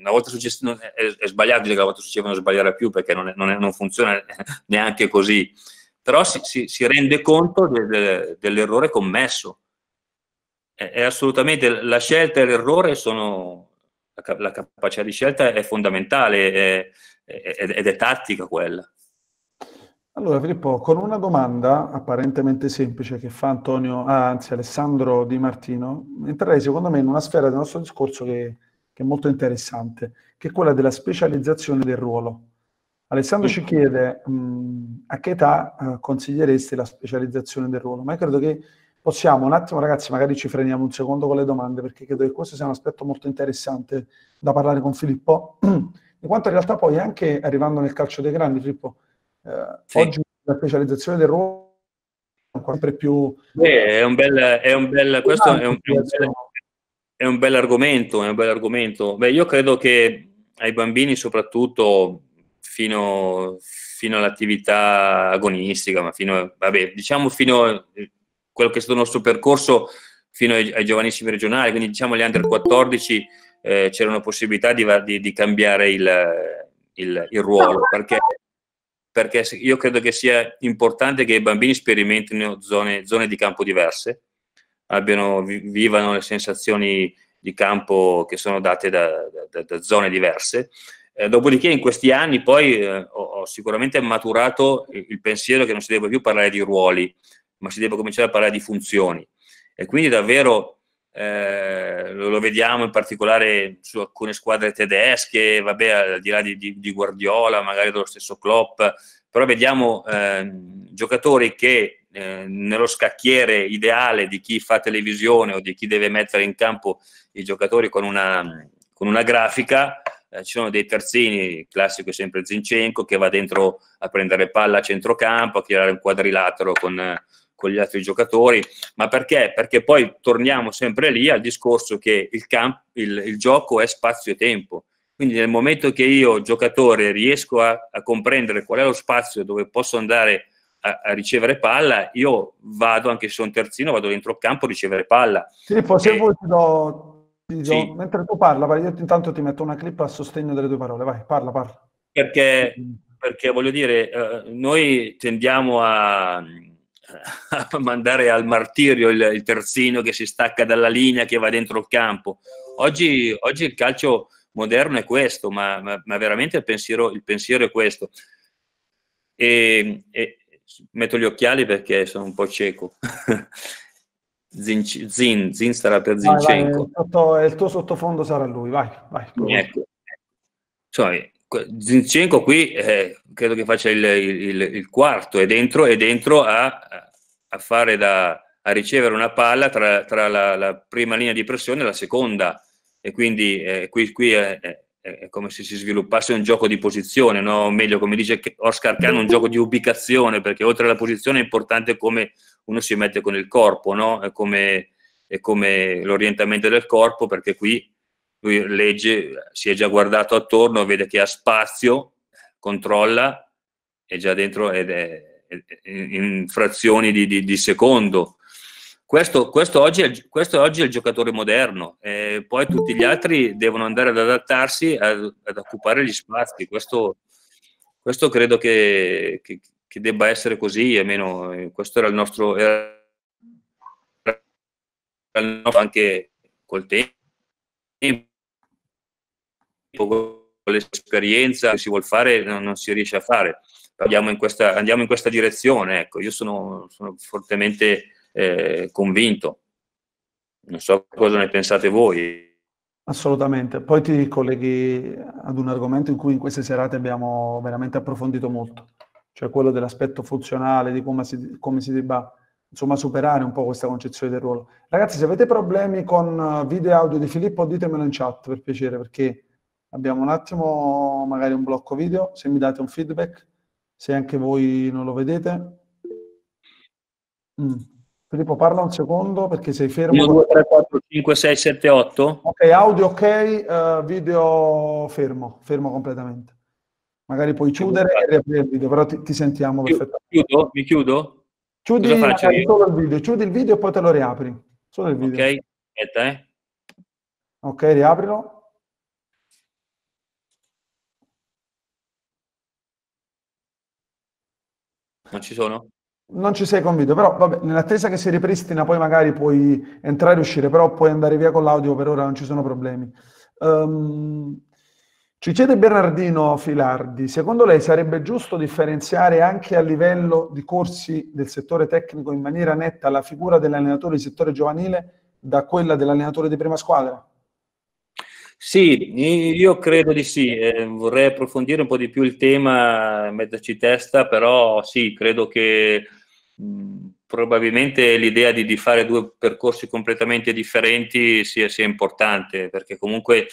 una volta successiva è, è sbagliato dire che una volta successiva non sbagliare più perché non, è, non, è, non funziona neanche così, però si, si, si rende conto de, de, dell'errore commesso. È, è, assolutamente la scelta e l'errore sono la, la capacità di scelta è fondamentale è, ed è tattica quella. Allora Filippo, con una domanda apparentemente semplice che fa Antonio, ah, anzi Alessandro Di Martino, entrerei secondo me in una sfera del nostro discorso che che è molto interessante, che è quella della specializzazione del ruolo. Alessandro ci chiede mh, a che età eh, consiglieresti la specializzazione del ruolo, ma io credo che possiamo un attimo ragazzi, magari ci freniamo un secondo con le domande perché credo che questo sia un aspetto molto interessante da parlare con Filippo, in quanto in realtà poi anche arrivando nel calcio dei grandi, Filippo, eh, sì. oggi la specializzazione del ruolo è sempre più... Sì, è un bel... È un bel questo è un, è un bel, è un bel argomento, è un bel argomento. Beh, io credo che ai bambini, soprattutto fino, fino all'attività agonistica, ma fino, vabbè, diciamo fino a eh, quello che è stato il nostro percorso fino ai, ai giovanissimi regionali, quindi diciamo agli under 14 eh, c'era una possibilità di, di, di cambiare il, il, il ruolo, perché, perché, io credo che sia importante che i bambini sperimentino zone, zone di campo diverse, abbiano, vivano le sensazioni di campo che sono date da, da, da zone diverse. Eh, dopodiché in questi anni poi eh, ho, ho, sicuramente maturato il, il, pensiero che non si deve più parlare di ruoli, ma si deve cominciare a parlare di funzioni. E quindi davvero eh, lo, vediamo in particolare su alcune squadre tedesche, vabbè, al di là di, di, di Guardiola, magari dello stesso Klopp, però vediamo eh, giocatori che eh, nello scacchiere ideale di chi fa televisione o di chi deve mettere in campo i giocatori con una, con una grafica, eh, ci sono dei terzini, classico sempre Zincenco, che va dentro a prendere palla a centrocampo, a tirare un quadrilatero con, con gli altri giocatori, ma perché? Perché poi torniamo sempre lì al discorso che il, camp- il, il gioco è spazio-tempo. e quindi nel momento che io, giocatore, riesco a, a comprendere qual è lo spazio dove posso andare a, a, ricevere palla, io vado, anche se sono terzino, vado dentro campo a ricevere palla. Filippo, se eh, vuoi ti do, ti do sì. mentre tu parla, vai, io intanto ti metto una clip a sostegno delle tue parole, vai, parla, parla. Perché, perché voglio dire, eh, noi tendiamo a, a, mandare al martirio il, il, terzino che si stacca dalla linea, che va dentro il campo. Oggi, oggi il calcio moderno è questo, ma, ma, ma veramente il pensiero, il pensiero, è questo. E, e, metto gli occhiali perché sono un po' cieco. Zin, Zin, Zin sarà per Zincenco. Vai, vai, il, tuo sottofondo sarà lui, vai. vai ecco. Cioè, Zincenco qui eh, credo che faccia il, il, il, quarto, è dentro, è dentro a, a, da, a ricevere una palla tra, tra la, la prima linea di pressione e la seconda e quindi eh, qui, qui è, è, è, come se si sviluppasse un gioco di posizione, no? o meglio come dice Oscar Khan, un gioco di ubicazione, perché oltre alla posizione è importante come uno si mette con il corpo, no? e come, come l'orientamento del corpo, perché qui lui legge, si è già guardato attorno, vede che ha spazio, controlla, è già dentro ed è in frazioni di, di, di secondo questo, questo, oggi il, questo, oggi è il, giocatore moderno, eh, poi tutti gli altri devono andare ad adattarsi, a, ad occupare gli spazi. Questo, questo credo che, che, che, debba essere così, almeno eh, questo era il nostro, era anche col tempo, con l'esperienza che si vuole fare non, non si riesce a fare. Andiamo in questa, andiamo in questa direzione, ecco, io sono, sono fortemente eh, convinto. Non so cosa ne pensate voi. Assolutamente, poi ti colleghi ad un argomento in cui in queste serate abbiamo veramente approfondito molto, cioè quello dell'aspetto funzionale, di come si, come si debba insomma, superare un po' questa concezione del ruolo. Ragazzi, se avete problemi con eh, video e audio di Filippo, ditemelo in chat per piacere, perché abbiamo un attimo magari un blocco video, se mi date un feedback, se anche voi non lo vedete. Mm. Filippo, parla un secondo perché sei fermo. 1, 2, 3, 4, 5, 6, 7, 8. Ok, audio ok, uh, video fermo, fermo completamente. Magari puoi chiudere e riaprire il video, però ti, ti sentiamo chiudo, perfettamente. Chiudo? Mi chiudo? Chiudi solo il video, chiudi il video e poi te lo riapri. Solo il video. Ok, aspetta, eh. Ok, riaprilo. Non ci sono? Non ci sei convinto, però vabbè, nell'attesa che si ripristina poi magari puoi entrare e uscire, però puoi andare via con l'audio, per ora non ci sono problemi. Um, ci chiede Bernardino Filardi, secondo lei sarebbe giusto differenziare anche a livello di corsi del settore tecnico in maniera netta la figura dell'allenatore di settore giovanile da quella dell'allenatore di prima squadra? Sì, io credo di sì, eh, vorrei approfondire un po' di più il tema, metterci testa, però sì, credo che probabilmente l'idea di, di, fare due percorsi completamente differenti sia, sia importante, perché comunque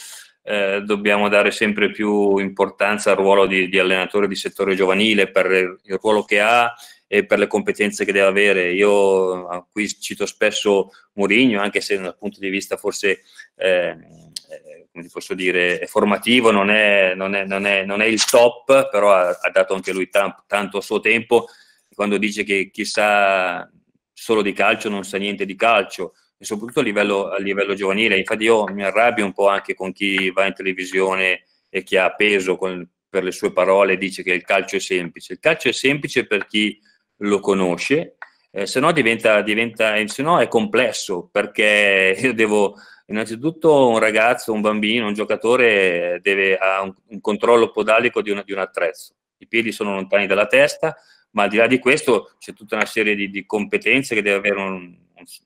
eh, dobbiamo dare sempre più importanza al ruolo di, di, allenatore di settore giovanile per il ruolo che ha e per le competenze che deve avere. Io eh, qui cito spesso Mourinho, anche se dal punto di vista forse ehm, eh, come posso dire, formativo, non è, non, è, non, è, non è, il top, però ha, ha dato anche lui t- tanto a suo tempo quando dice che chi sa solo di calcio non sa niente di calcio, e soprattutto a livello, a livello giovanile. Infatti io mi arrabbio un po' anche con chi va in televisione e chi ha peso con, per le sue parole dice che il calcio è semplice. Il calcio è semplice per chi lo conosce, eh, se no diventa, diventa se no è complesso perché io devo innanzitutto un ragazzo, un bambino, un giocatore deve, ha un, un controllo podalico di, una, di, un attrezzo. I piedi sono lontani dalla testa, ma al di là di questo c'è tutta una serie di, di competenze che deve avere un,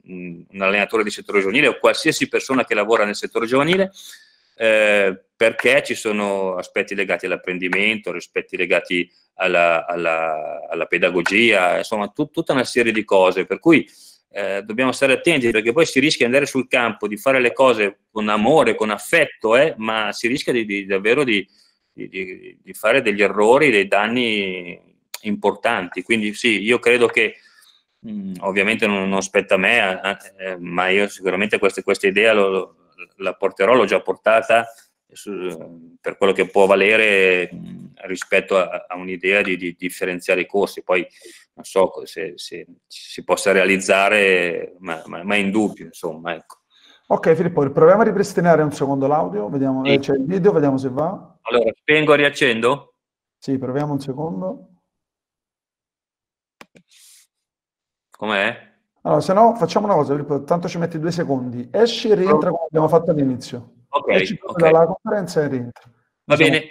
un, un, allenatore di settore giovanile o qualsiasi persona che lavora nel settore giovanile, eh, perché ci sono aspetti legati all'apprendimento, aspetti legati alla, alla, alla pedagogia, insomma tut, tutta una serie di cose, per cui eh, dobbiamo stare attenti perché poi si rischia di andare sul campo, di fare le cose con amore, con affetto, eh, ma si rischia di, di, davvero di, di fare degli errori, dei danni importanti. Quindi sì, io credo che mm, ovviamente non, non, spetta a me, eh, ma io sicuramente queste, questa idea lo, la porterò, l'ho già portata su, per quello che può valere mm, rispetto a, a un'idea di, di, differenziare i corsi. Poi non so se, se si possa realizzare, ma, ma, ma in dubbio, insomma, ecco. Ok Filippo, proviamo a ripristinare un secondo l'audio, vediamo, sì. c'è il video, vediamo se va. Allora, spengo e riaccendo? Sì, proviamo un secondo. Com'è? Allora, se no facciamo una cosa, tanto ci metti due secondi. Esci e rientra come abbiamo fatto all'inizio. Ok. Esci okay. dalla conferenza e rientra. Va Siamo... bene.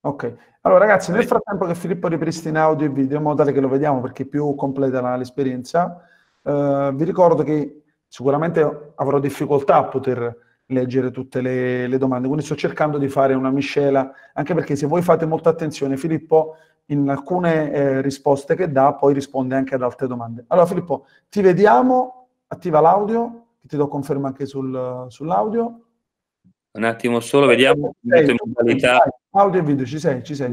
Ok. Allora ragazzi, nel frattempo che Filippo ripristina audio e video, in modo tale che lo vediamo perché più completa l'esperienza, eh, vi ricordo che sicuramente avrò difficoltà a poter leggere tutte le, le, domande, quindi sto cercando di fare una miscela, anche perché se voi fate molta attenzione, Filippo in alcune eh, risposte che dà, poi risponde anche ad altre domande. Allora Filippo, ti vediamo, attiva l'audio, ti do conferma anche sul, sull'audio. Un attimo solo, vediamo. Sei, modalità. Audio e video, ci sei, ci sei.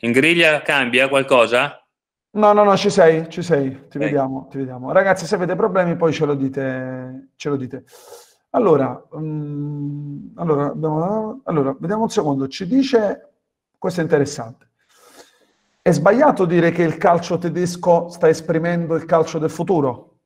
In griglia cambia qualcosa? No, no, no, ci sei, ci sei, ti okay. vediamo, ti vediamo. Ragazzi, se avete problemi poi ce lo dite, ce lo dite. Allora, um, allora, abbiamo, allora, vediamo un secondo, ci dice questo è interessante. È sbagliato dire che il calcio tedesco sta esprimendo il calcio del futuro?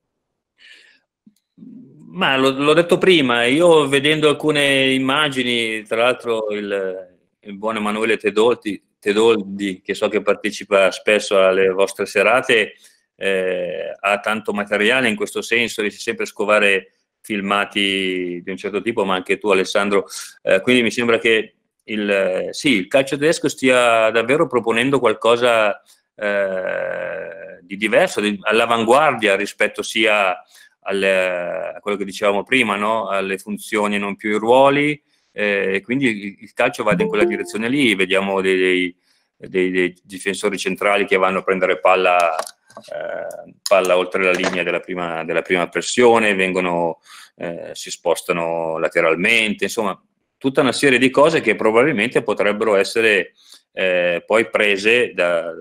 Ma lo, l'ho detto prima, io vedendo alcune immagini, tra l'altro il, il buon Emanuele Tedoldi, Tedoldi, che so che partecipa spesso alle vostre serate, eh, ha tanto materiale in questo senso, riesce sempre a scovare filmati di un certo tipo, ma anche tu Alessandro. Eh, quindi mi sembra che il, sì, il calcio tedesco stia davvero proponendo qualcosa eh, di diverso, di, all'avanguardia rispetto sia alle, a quello che dicevamo prima, no? alle funzioni e non più i ruoli, eh, e quindi il, il, calcio va in quella direzione lì, vediamo dei, dei dei, dei, difensori centrali che vanno a prendere palla, eh, palla oltre la linea della prima, della prima pressione, vengono, eh, si spostano lateralmente, insomma tutta una serie di cose che probabilmente potrebbero essere eh, poi prese da,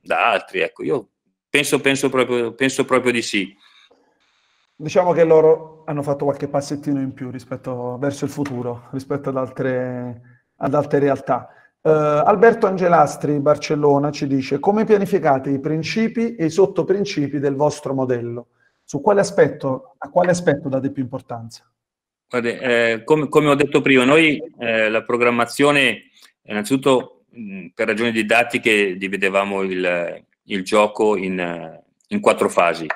da, altri. Ecco, io penso, penso, proprio, penso proprio di sì. Diciamo che loro hanno fatto qualche passettino in più rispetto, verso il futuro, rispetto ad altre, ad altre realtà. Uh, Alberto Angelastri, Barcellona, ci dice come pianificate i principi e i sottoprincipi del vostro modello? Su quale aspetto, a quale aspetto date più importanza? Guardi, eh, come, come, ho detto prima, noi eh, la programmazione, innanzitutto mh, mm, per ragioni didattiche, dividevamo il, il gioco in, in, quattro fasi,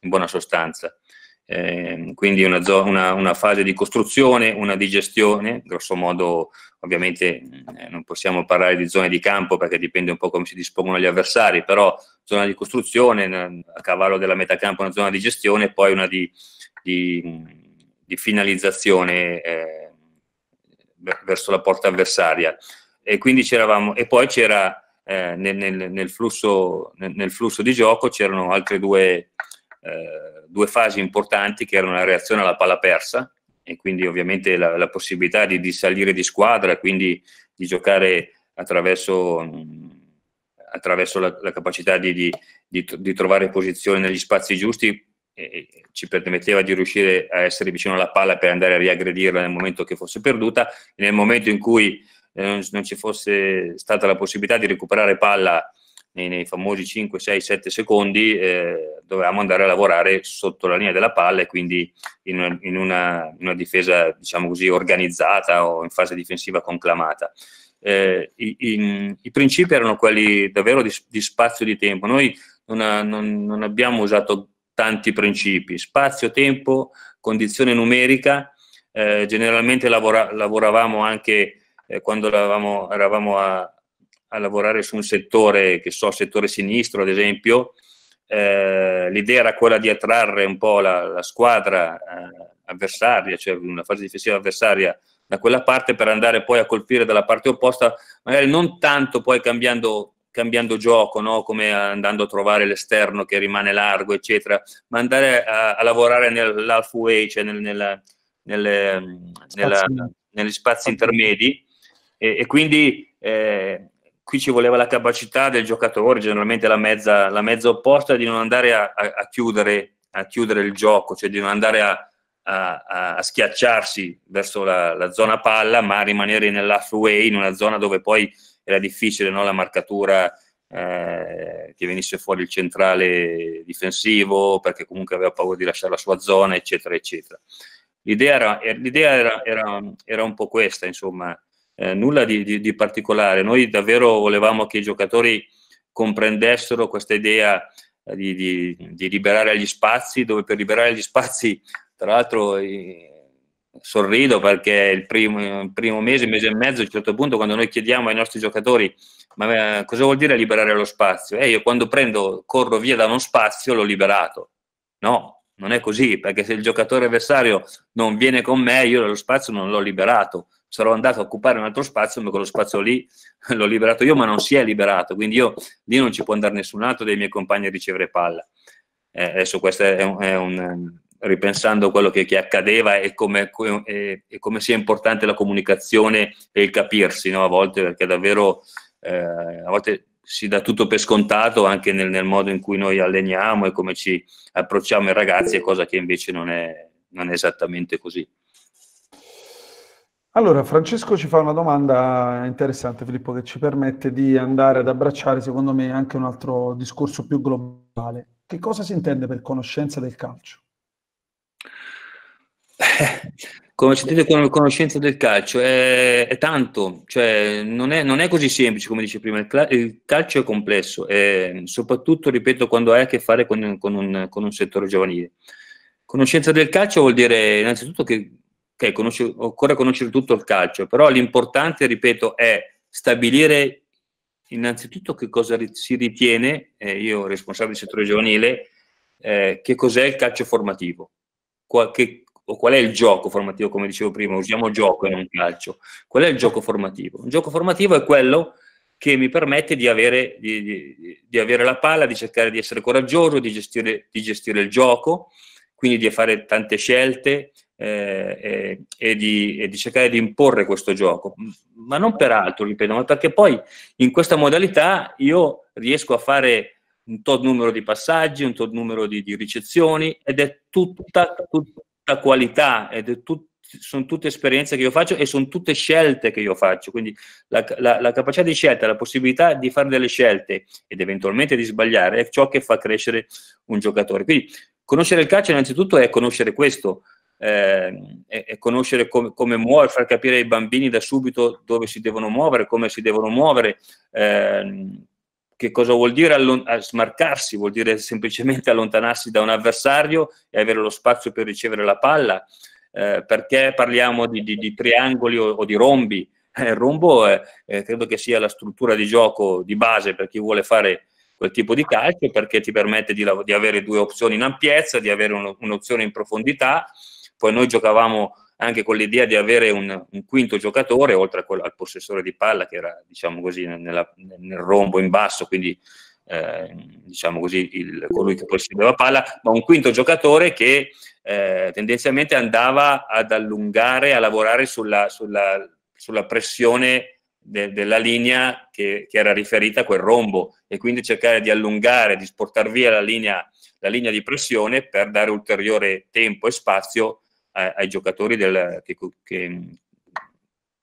in buona sostanza. Eh, quindi una, una, una, fase di costruzione, una di gestione, grosso modo ovviamente mm, eh, non possiamo parlare di zone di campo perché dipende un po' come si dispongono gli avversari, però zona di costruzione, a cavallo della metà campo una zona di gestione, e poi una di, di mm, di finalizzazione eh, verso la porta avversaria. E, e poi c'era eh, nel, nel, nel, flusso, nel, flusso, di gioco c'erano altre due, eh, due, fasi importanti che erano la reazione alla palla persa e quindi ovviamente la, la possibilità di, di, salire di squadra, quindi di giocare attraverso, mh, attraverso la, la, capacità di, di, di trovare posizione negli spazi giusti eh, ci permetteva di riuscire a essere vicino alla palla per andare a riaggredirla nel momento che fosse perduta nel momento in cui eh, non ci fosse stata la possibilità di recuperare palla nei, nei famosi 5, 6, 7 secondi eh, dovevamo andare a lavorare sotto la linea della palla e quindi in una, in una, in una difesa diciamo così organizzata o in fase difensiva conclamata. Eh, i, i, i, principi erano quelli davvero di, di spazio di tempo. Noi non, non, non abbiamo usato tanti principi, spazio, tempo, condizione numerica, eh, generalmente lavora, lavoravamo anche eh, quando eravamo, eravamo a, a, lavorare su un settore, che so, settore sinistro ad esempio, eh, l'idea era quella di attrarre un po' la, la squadra eh, avversaria, cioè una fase difensiva avversaria da quella parte per andare poi a colpire dalla parte opposta, magari non tanto poi cambiando cambiando gioco, no? come andando a trovare l'esterno che rimane largo, eccetera, ma andare a, a lavorare nell'alfway, cioè nel, nella, nelle, nella, negli spazi intermedi e, e quindi eh, qui ci voleva la capacità del giocatore, generalmente la mezza, la mezza opposta, di non andare a, a, a, chiudere, a, chiudere, il gioco, cioè di non andare a, schiacciarsi verso la, la, zona palla, ma rimanere nell'halfway in una zona dove poi era difficile no? la marcatura eh, che venisse fuori il centrale difensivo perché comunque aveva paura di lasciare la sua zona, eccetera, eccetera. L'idea era, eh, l'idea era, era, era un po' questa, insomma, eh, nulla di, di, di, particolare. Noi davvero volevamo che i giocatori comprendessero questa idea di, di liberare gli spazi, dove per liberare gli spazi, tra l'altro, sorrido perché il primo, il primo, mese, mese e mezzo, a un certo punto, quando noi chiediamo ai nostri giocatori ma eh, cosa vuol dire liberare lo spazio? Eh, io quando prendo, corro via da uno spazio, l'ho liberato. No, non è così, perché se il giocatore avversario non viene con me, io lo spazio non l'ho liberato. Sarò andato a occupare un altro spazio, ma quello spazio lì l'ho liberato io, ma non si è liberato. Quindi io lì non ci può andare nessun altro dei miei compagni a ricevere palla. Eh, adesso questo è un, è un ripensando a quello che, che accadeva e come, e, e come, sia importante la comunicazione e il capirsi no? a volte, perché davvero eh, a volte si dà tutto per scontato anche nel, nel, modo in cui noi alleniamo e come ci approcciamo ai ragazzi, cosa che invece non è, non è esattamente così. Allora, Francesco ci fa una domanda interessante, Filippo, che ci permette di andare ad abbracciare, secondo me, anche un altro discorso più globale. Che cosa si intende per conoscenza del calcio? Eh, come sentite con conoscenza del calcio? È, è tanto, cioè, non, è, non, è, così semplice come dice prima, il, cal- il calcio è complesso, è, soprattutto, ripeto, quando hai a che fare con, con, un, con, un, settore giovanile. Conoscenza del calcio vuol dire innanzitutto che, che conosce, occorre conoscere tutto il calcio, però l'importante, ripeto, è stabilire innanzitutto che cosa si ritiene, eh, io responsabile del settore giovanile, eh, che cos'è il calcio formativo, qual- o qual è il gioco formativo, come dicevo prima, usiamo gioco e non calcio. Qual è il gioco formativo? Un gioco formativo è quello che mi permette di avere, di, di, di avere la palla, di cercare di essere coraggioso, di gestire, gestire il gioco, quindi di fare tante scelte eh, eh, e, di, e di cercare di imporre questo gioco. Ma non per altro, ripeto, ma perché poi in questa modalità io riesco a fare un tot numero di passaggi, un tot numero di, di ricezioni ed è tutta, tutta, tutta qualità ed tut, sono tutte esperienze che io faccio e sono tutte scelte che io faccio. Quindi la, la, la, capacità di scelta, la possibilità di fare delle scelte ed eventualmente di sbagliare è ciò che fa crescere un giocatore. Quindi conoscere il calcio innanzitutto è conoscere questo, eh, è, è conoscere com, come muovere, far capire ai bambini da subito dove si devono muovere, come si devono muovere. Eh, che cosa vuol dire allon- smarcarsi? Vuol dire semplicemente allontanarsi da un avversario e avere lo spazio per ricevere la palla. Eh, perché parliamo di, di, di triangoli o, o, di rombi? Eh, il rombo è, eh, credo che sia la struttura di gioco di base per chi vuole fare quel tipo di calcio perché ti permette di, di avere due opzioni in ampiezza, di avere un, un'opzione in profondità. Poi noi giocavamo anche con l'idea di avere un, un quinto giocatore, oltre a quello, al possessore di palla che era, diciamo così, nella, nel rombo in basso, quindi eh, diciamo così, il, colui che possedeva palla, ma un quinto giocatore che eh, tendenzialmente andava ad allungare, a lavorare sulla, sulla, sulla pressione de, della linea che, che, era riferita a quel rombo e quindi cercare di allungare, di sportare via la linea, la linea di pressione per dare ulteriore tempo e spazio a, ai giocatori del, che, che,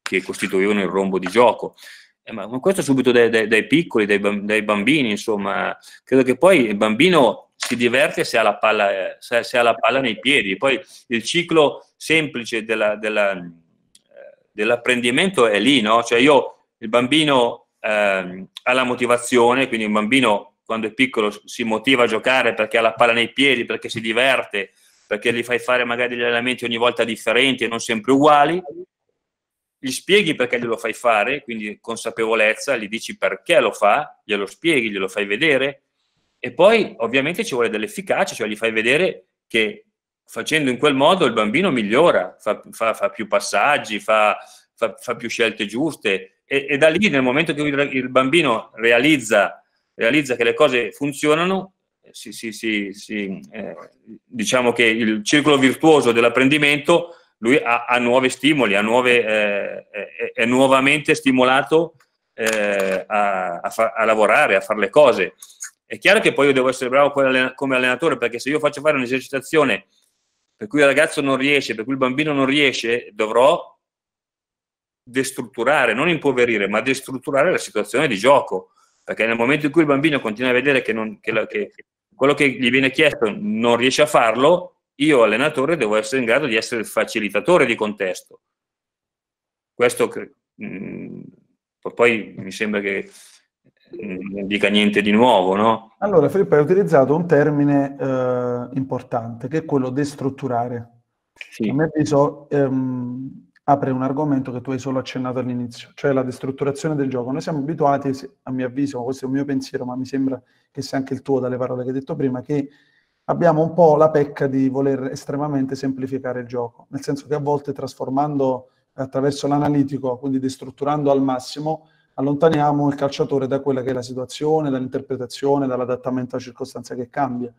che, costituivano il rombo di gioco. Eh, ma, questo subito dai, dai, dai piccoli, dai, dai, bambini, insomma, credo che poi il bambino si diverte se ha la palla, se, se ha la palla nei piedi. Poi il ciclo semplice della, della, eh, dell'apprendimento è lì, no? Cioè io, il bambino eh, ha la motivazione, quindi il bambino quando è piccolo si motiva a giocare perché ha la palla nei piedi, perché si diverte, perché gli fai fare magari degli allenamenti ogni volta differenti e non sempre uguali, gli spieghi perché glielo fai fare, quindi consapevolezza, gli dici perché lo fa, glielo spieghi, glielo fai vedere e poi ovviamente ci vuole dell'efficacia, cioè gli fai vedere che facendo in quel modo il bambino migliora, fa, fa, fa più passaggi, fa, fa, più scelte giuste e, e, da lì nel momento che il bambino realizza, realizza che le cose funzionano, si, si, si, eh, diciamo che il circolo virtuoso dell'apprendimento lui ha, ha nuovi stimoli, ha nuove, eh, è, è, nuovamente stimolato eh, a, a, far, a, lavorare, a fare le cose. È chiaro che poi io devo essere bravo come allenatore, perché se io faccio fare un'esercitazione per cui il ragazzo non riesce, per cui il bambino non riesce, dovrò destrutturare, non impoverire, ma destrutturare la situazione di gioco perché nel momento in cui il bambino continua a vedere che, non, che, che, quello che gli viene chiesto non riesce a farlo, io allenatore devo essere in grado di essere facilitatore di contesto. Questo mh, mm, poi mi sembra che mm, non dica niente di nuovo, no? Allora, Filippo, hai utilizzato un termine eh, importante, che è quello destrutturare. Sì. A me bisogna... Ehm, apre un argomento che tu hai solo accennato all'inizio, cioè la destrutturazione del gioco. Noi siamo abituati, a mio avviso, questo è un mio pensiero, ma mi sembra che sia anche il tuo dalle parole che hai detto prima, che abbiamo un po' la pecca di voler estremamente semplificare il gioco, nel senso che a volte trasformando attraverso l'analitico, quindi destrutturando al massimo, allontaniamo il calciatore da quella che è la situazione, dall'interpretazione, dall'adattamento alla circostanza che cambia.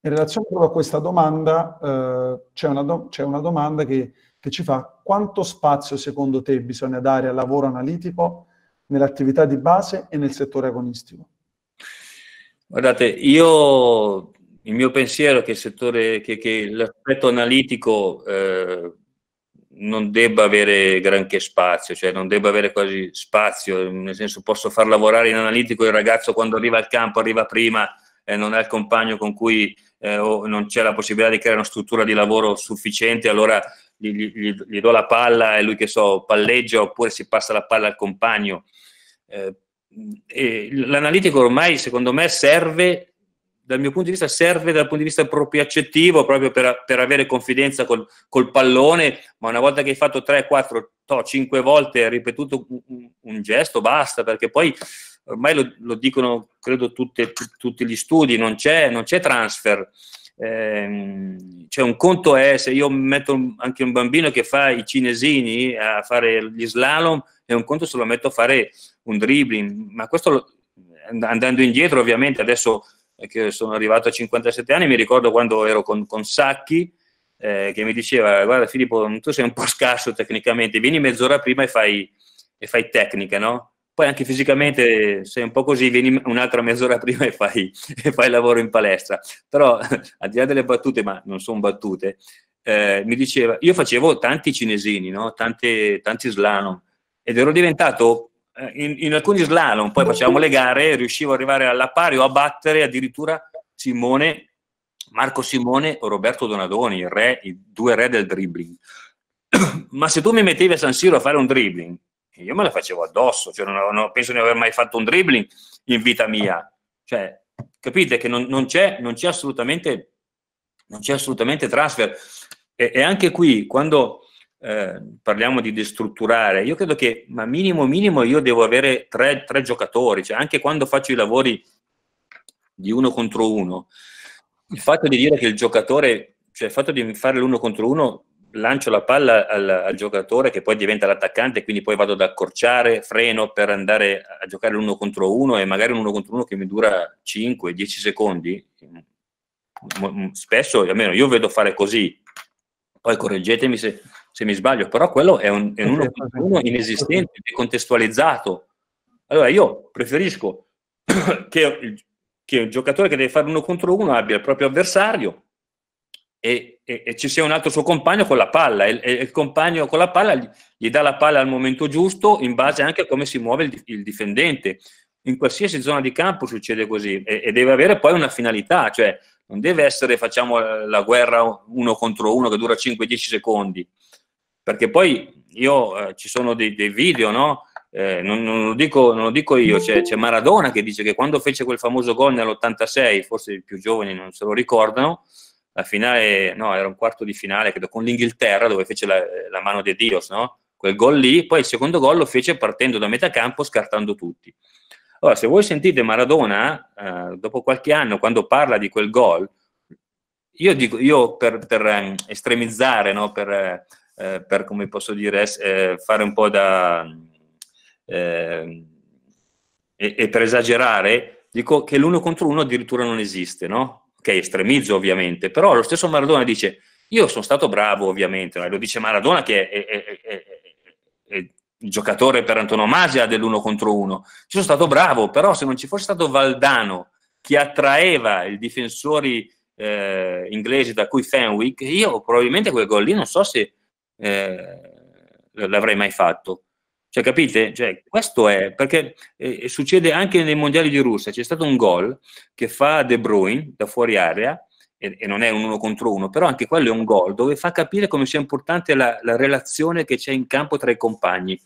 In relazione proprio a questa domanda, eh, c'è, una do- c'è, una domanda che che ci fa quanto spazio secondo te bisogna dare al lavoro analitico nell'attività di base e nel settore agonistico? Guardate, io il mio pensiero è che, il settore, che, che l'aspetto analitico eh, non debba avere granché spazio, cioè non debba avere quasi spazio, nel senso posso far lavorare in analitico il ragazzo quando arriva al campo, arriva prima, eh, non è il compagno con cui eh, non c'è la possibilità di creare una struttura di lavoro sufficiente, allora gli, gli, gli, do la palla e lui che so palleggia oppure si passa la palla al compagno. Eh, l'analitico ormai secondo me serve, dal mio punto di vista, serve dal punto di vista propriaccettivo proprio per, per avere confidenza col, col, pallone, ma una volta che hai fatto 3, 4, to, 5 volte, hai ripetuto un, un gesto, basta, perché poi ormai lo, lo dicono, credo, tutte, tutti gli studi, non c'è, non c'è transfer ehm, cioè un conto è se io metto anche un bambino che fa i cinesini a fare gli slalom e un conto se lo metto a fare un dribbling, ma questo andando indietro ovviamente adesso che sono arrivato a 57 anni mi ricordo quando ero con, con Sacchi eh, che mi diceva guarda Filippo tu sei un po' scarso tecnicamente, vieni mezz'ora prima e fai, e fai tecnica, no? Poi anche fisicamente sei un po' così, vieni un'altra mezz'ora prima e fai, e fai lavoro in palestra. Però al di là delle battute, ma non sono battute, eh, mi diceva, io facevo tanti cinesini, no? Tante, tanti slalom ed ero diventato eh, in, in, alcuni slalom, poi facevamo le gare, riuscivo ad arrivare alla pari o a battere addirittura Simone, Marco Simone o Roberto Donadoni, il re, i due re del dribbling. ma se tu mi mettevi a San Siro a fare un dribbling, io me la facevo addosso, cioè non, non penso di aver mai fatto un dribbling in vita mia. Cioè, capite che non, non, c'è, non c'è, assolutamente, c'è, assolutamente, transfer. E, e anche qui, quando eh, parliamo di destrutturare, io credo che, ma minimo minimo, io devo avere tre, tre giocatori, cioè anche quando faccio i lavori di uno contro uno, il fatto di dire che il giocatore, cioè il fatto di fare l'uno contro uno lancio la palla al, al, giocatore che poi diventa l'attaccante, quindi poi vado ad accorciare, freno per andare a giocare l'uno contro uno e magari un uno contro uno che mi dura 5-10 secondi. Spesso, almeno io vedo fare così, poi correggetemi se, se mi sbaglio, però quello è un, è un eh, uno contro uno inesistente, decontestualizzato. Allora io preferisco che, che il giocatore che deve fare uno contro uno abbia il proprio avversario e, e, e, ci sia un altro suo compagno con la palla e, e, il compagno con la palla gli, gli, dà la palla al momento giusto in base anche a come si muove il, il difendente. In qualsiasi zona di campo succede così e, deve avere poi una finalità, cioè non deve essere facciamo eh, la guerra uno contro uno che dura 5-10 secondi, perché poi io eh, ci sono dei, dei video, no? Eh, non, non, lo dico, non, lo dico, io, c'è, c'è Maradona che dice che quando fece quel famoso gol nell'86, forse i più giovani non se lo ricordano, la finale, no, era un quarto di finale, credo, con l'Inghilterra, dove fece la, la mano di Dios, no? Quel gol lì, poi il secondo gol lo fece partendo da metà campo, scartando tutti. Allora, se voi sentite Maradona, eh, dopo qualche anno, quando parla di quel gol, io, dico, io per, per ehm, estremizzare, no? per, eh, per, come posso dire, eh, fare un po' da... Ehm, e, e per esagerare, dico che l'uno contro uno addirittura non esiste, no? che estremizzo ovviamente, però lo stesso Maradona dice io sono stato bravo ovviamente, lo dice Maradona che è, è, è, è il giocatore per antonomasia dell'uno contro uno, ci sono stato bravo, però se non ci fosse stato Valdano che attraeva i difensori eh, inglesi da cui Fenwick, io probabilmente quel gol lì non so se eh, l'avrei mai fatto. Cioè, capite? Cioè, questo è, perché eh, eh, succede anche nei mondiali di Russia, c'è stato un gol che fa De Bruyne da fuori area, e, e non è un uno contro uno, però anche quello è un gol dove fa capire come sia importante la, la relazione che c'è in campo tra i compagni.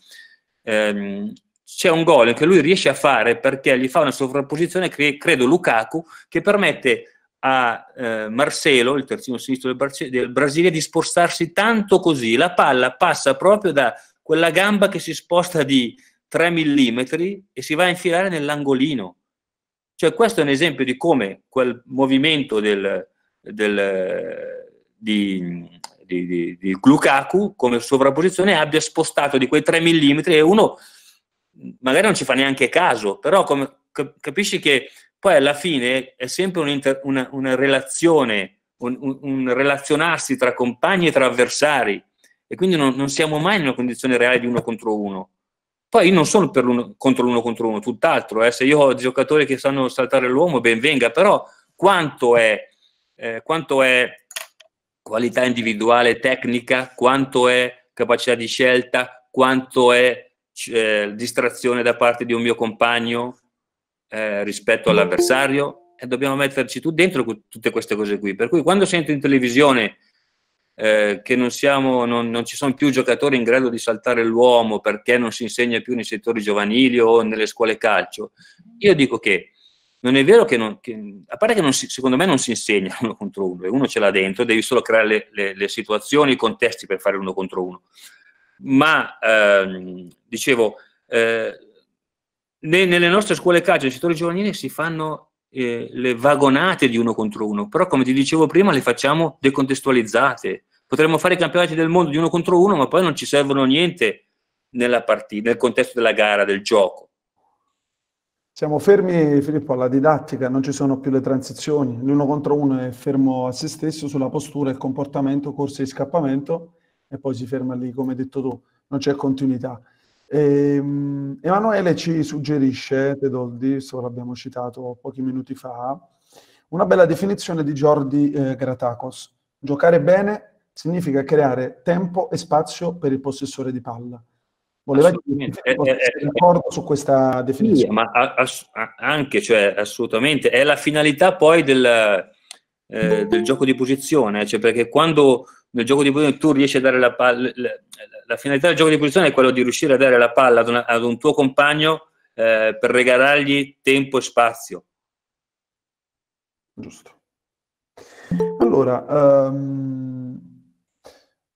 Ehm, c'è un gol che lui riesce a fare perché gli fa una sovrapposizione, cre- credo Lukaku, che permette a eh, Marcelo, il terzino sinistro del, Bar- del Brasile, di spostarsi tanto così, la palla passa proprio da quella gamba che si sposta di 3 mm e si va a infilare nell'angolino. Cioè questo è un esempio di come quel movimento del, del, di, di, di, di Glukaku come sovrapposizione abbia spostato di quei 3 mm e uno magari non ci fa neanche caso, però come, capisci che poi alla fine è sempre un una, una relazione, un, un, un, relazionarsi tra compagni e tra avversari e quindi non, non siamo mai in una condizione reale di uno contro uno. Poi io non sono per l'uno, contro l'uno contro uno, tutt'altro. Eh. Se io ho giocatori che sanno saltare l'uomo, ben venga, però quanto è, eh, quanto è qualità individuale, tecnica, quanto è capacità di scelta, quanto è eh, distrazione da parte di un mio compagno eh, rispetto all'avversario e dobbiamo metterci tu dentro tutte queste cose qui. Per cui quando sento in televisione eh, che non, siamo, non, non, ci sono più giocatori in grado di saltare l'uomo perché non si insegna più nei settori giovanili o nelle scuole calcio. Io dico che non è vero che, non, che a parte che si, secondo me non si insegna uno contro uno, uno ce l'ha dentro, devi solo creare le, le, le situazioni, i contesti per fare uno contro uno. Ma ehm, dicevo, eh, nelle nostre scuole calcio, nei settori giovanili, si fanno eh, le vagonate di uno contro uno, però come ti dicevo prima le facciamo decontestualizzate, potremmo fare i campionati del mondo di uno contro uno, ma poi non ci servono niente nella partita, nel contesto della gara, del gioco. Siamo fermi, Filippo, alla didattica, non ci sono più le transizioni. L'uno contro uno è fermo a se stesso sulla postura, il comportamento, corsa e scappamento, e poi si ferma lì, come hai detto tu, non c'è continuità. E, um, Emanuele ci suggerisce, Pedoldi, solo l'abbiamo citato pochi minuti fa, una bella definizione di Jordi eh, Gratacos. Giocare bene significa creare tempo e spazio per il possessore di palla. Voleva dire eh, eh, eh, d'accordo su questa definizione. Sì, ma ass- anche, cioè, assolutamente, è la finalità poi del, eh, del gioco di posizione, cioè perché quando nel gioco di posizione tu riesci a dare la palla, la, la finalità del gioco di posizione è quella di riuscire a dare la palla ad, una, ad un tuo compagno per regalargli tempo e spazio. Giusto. Allora, um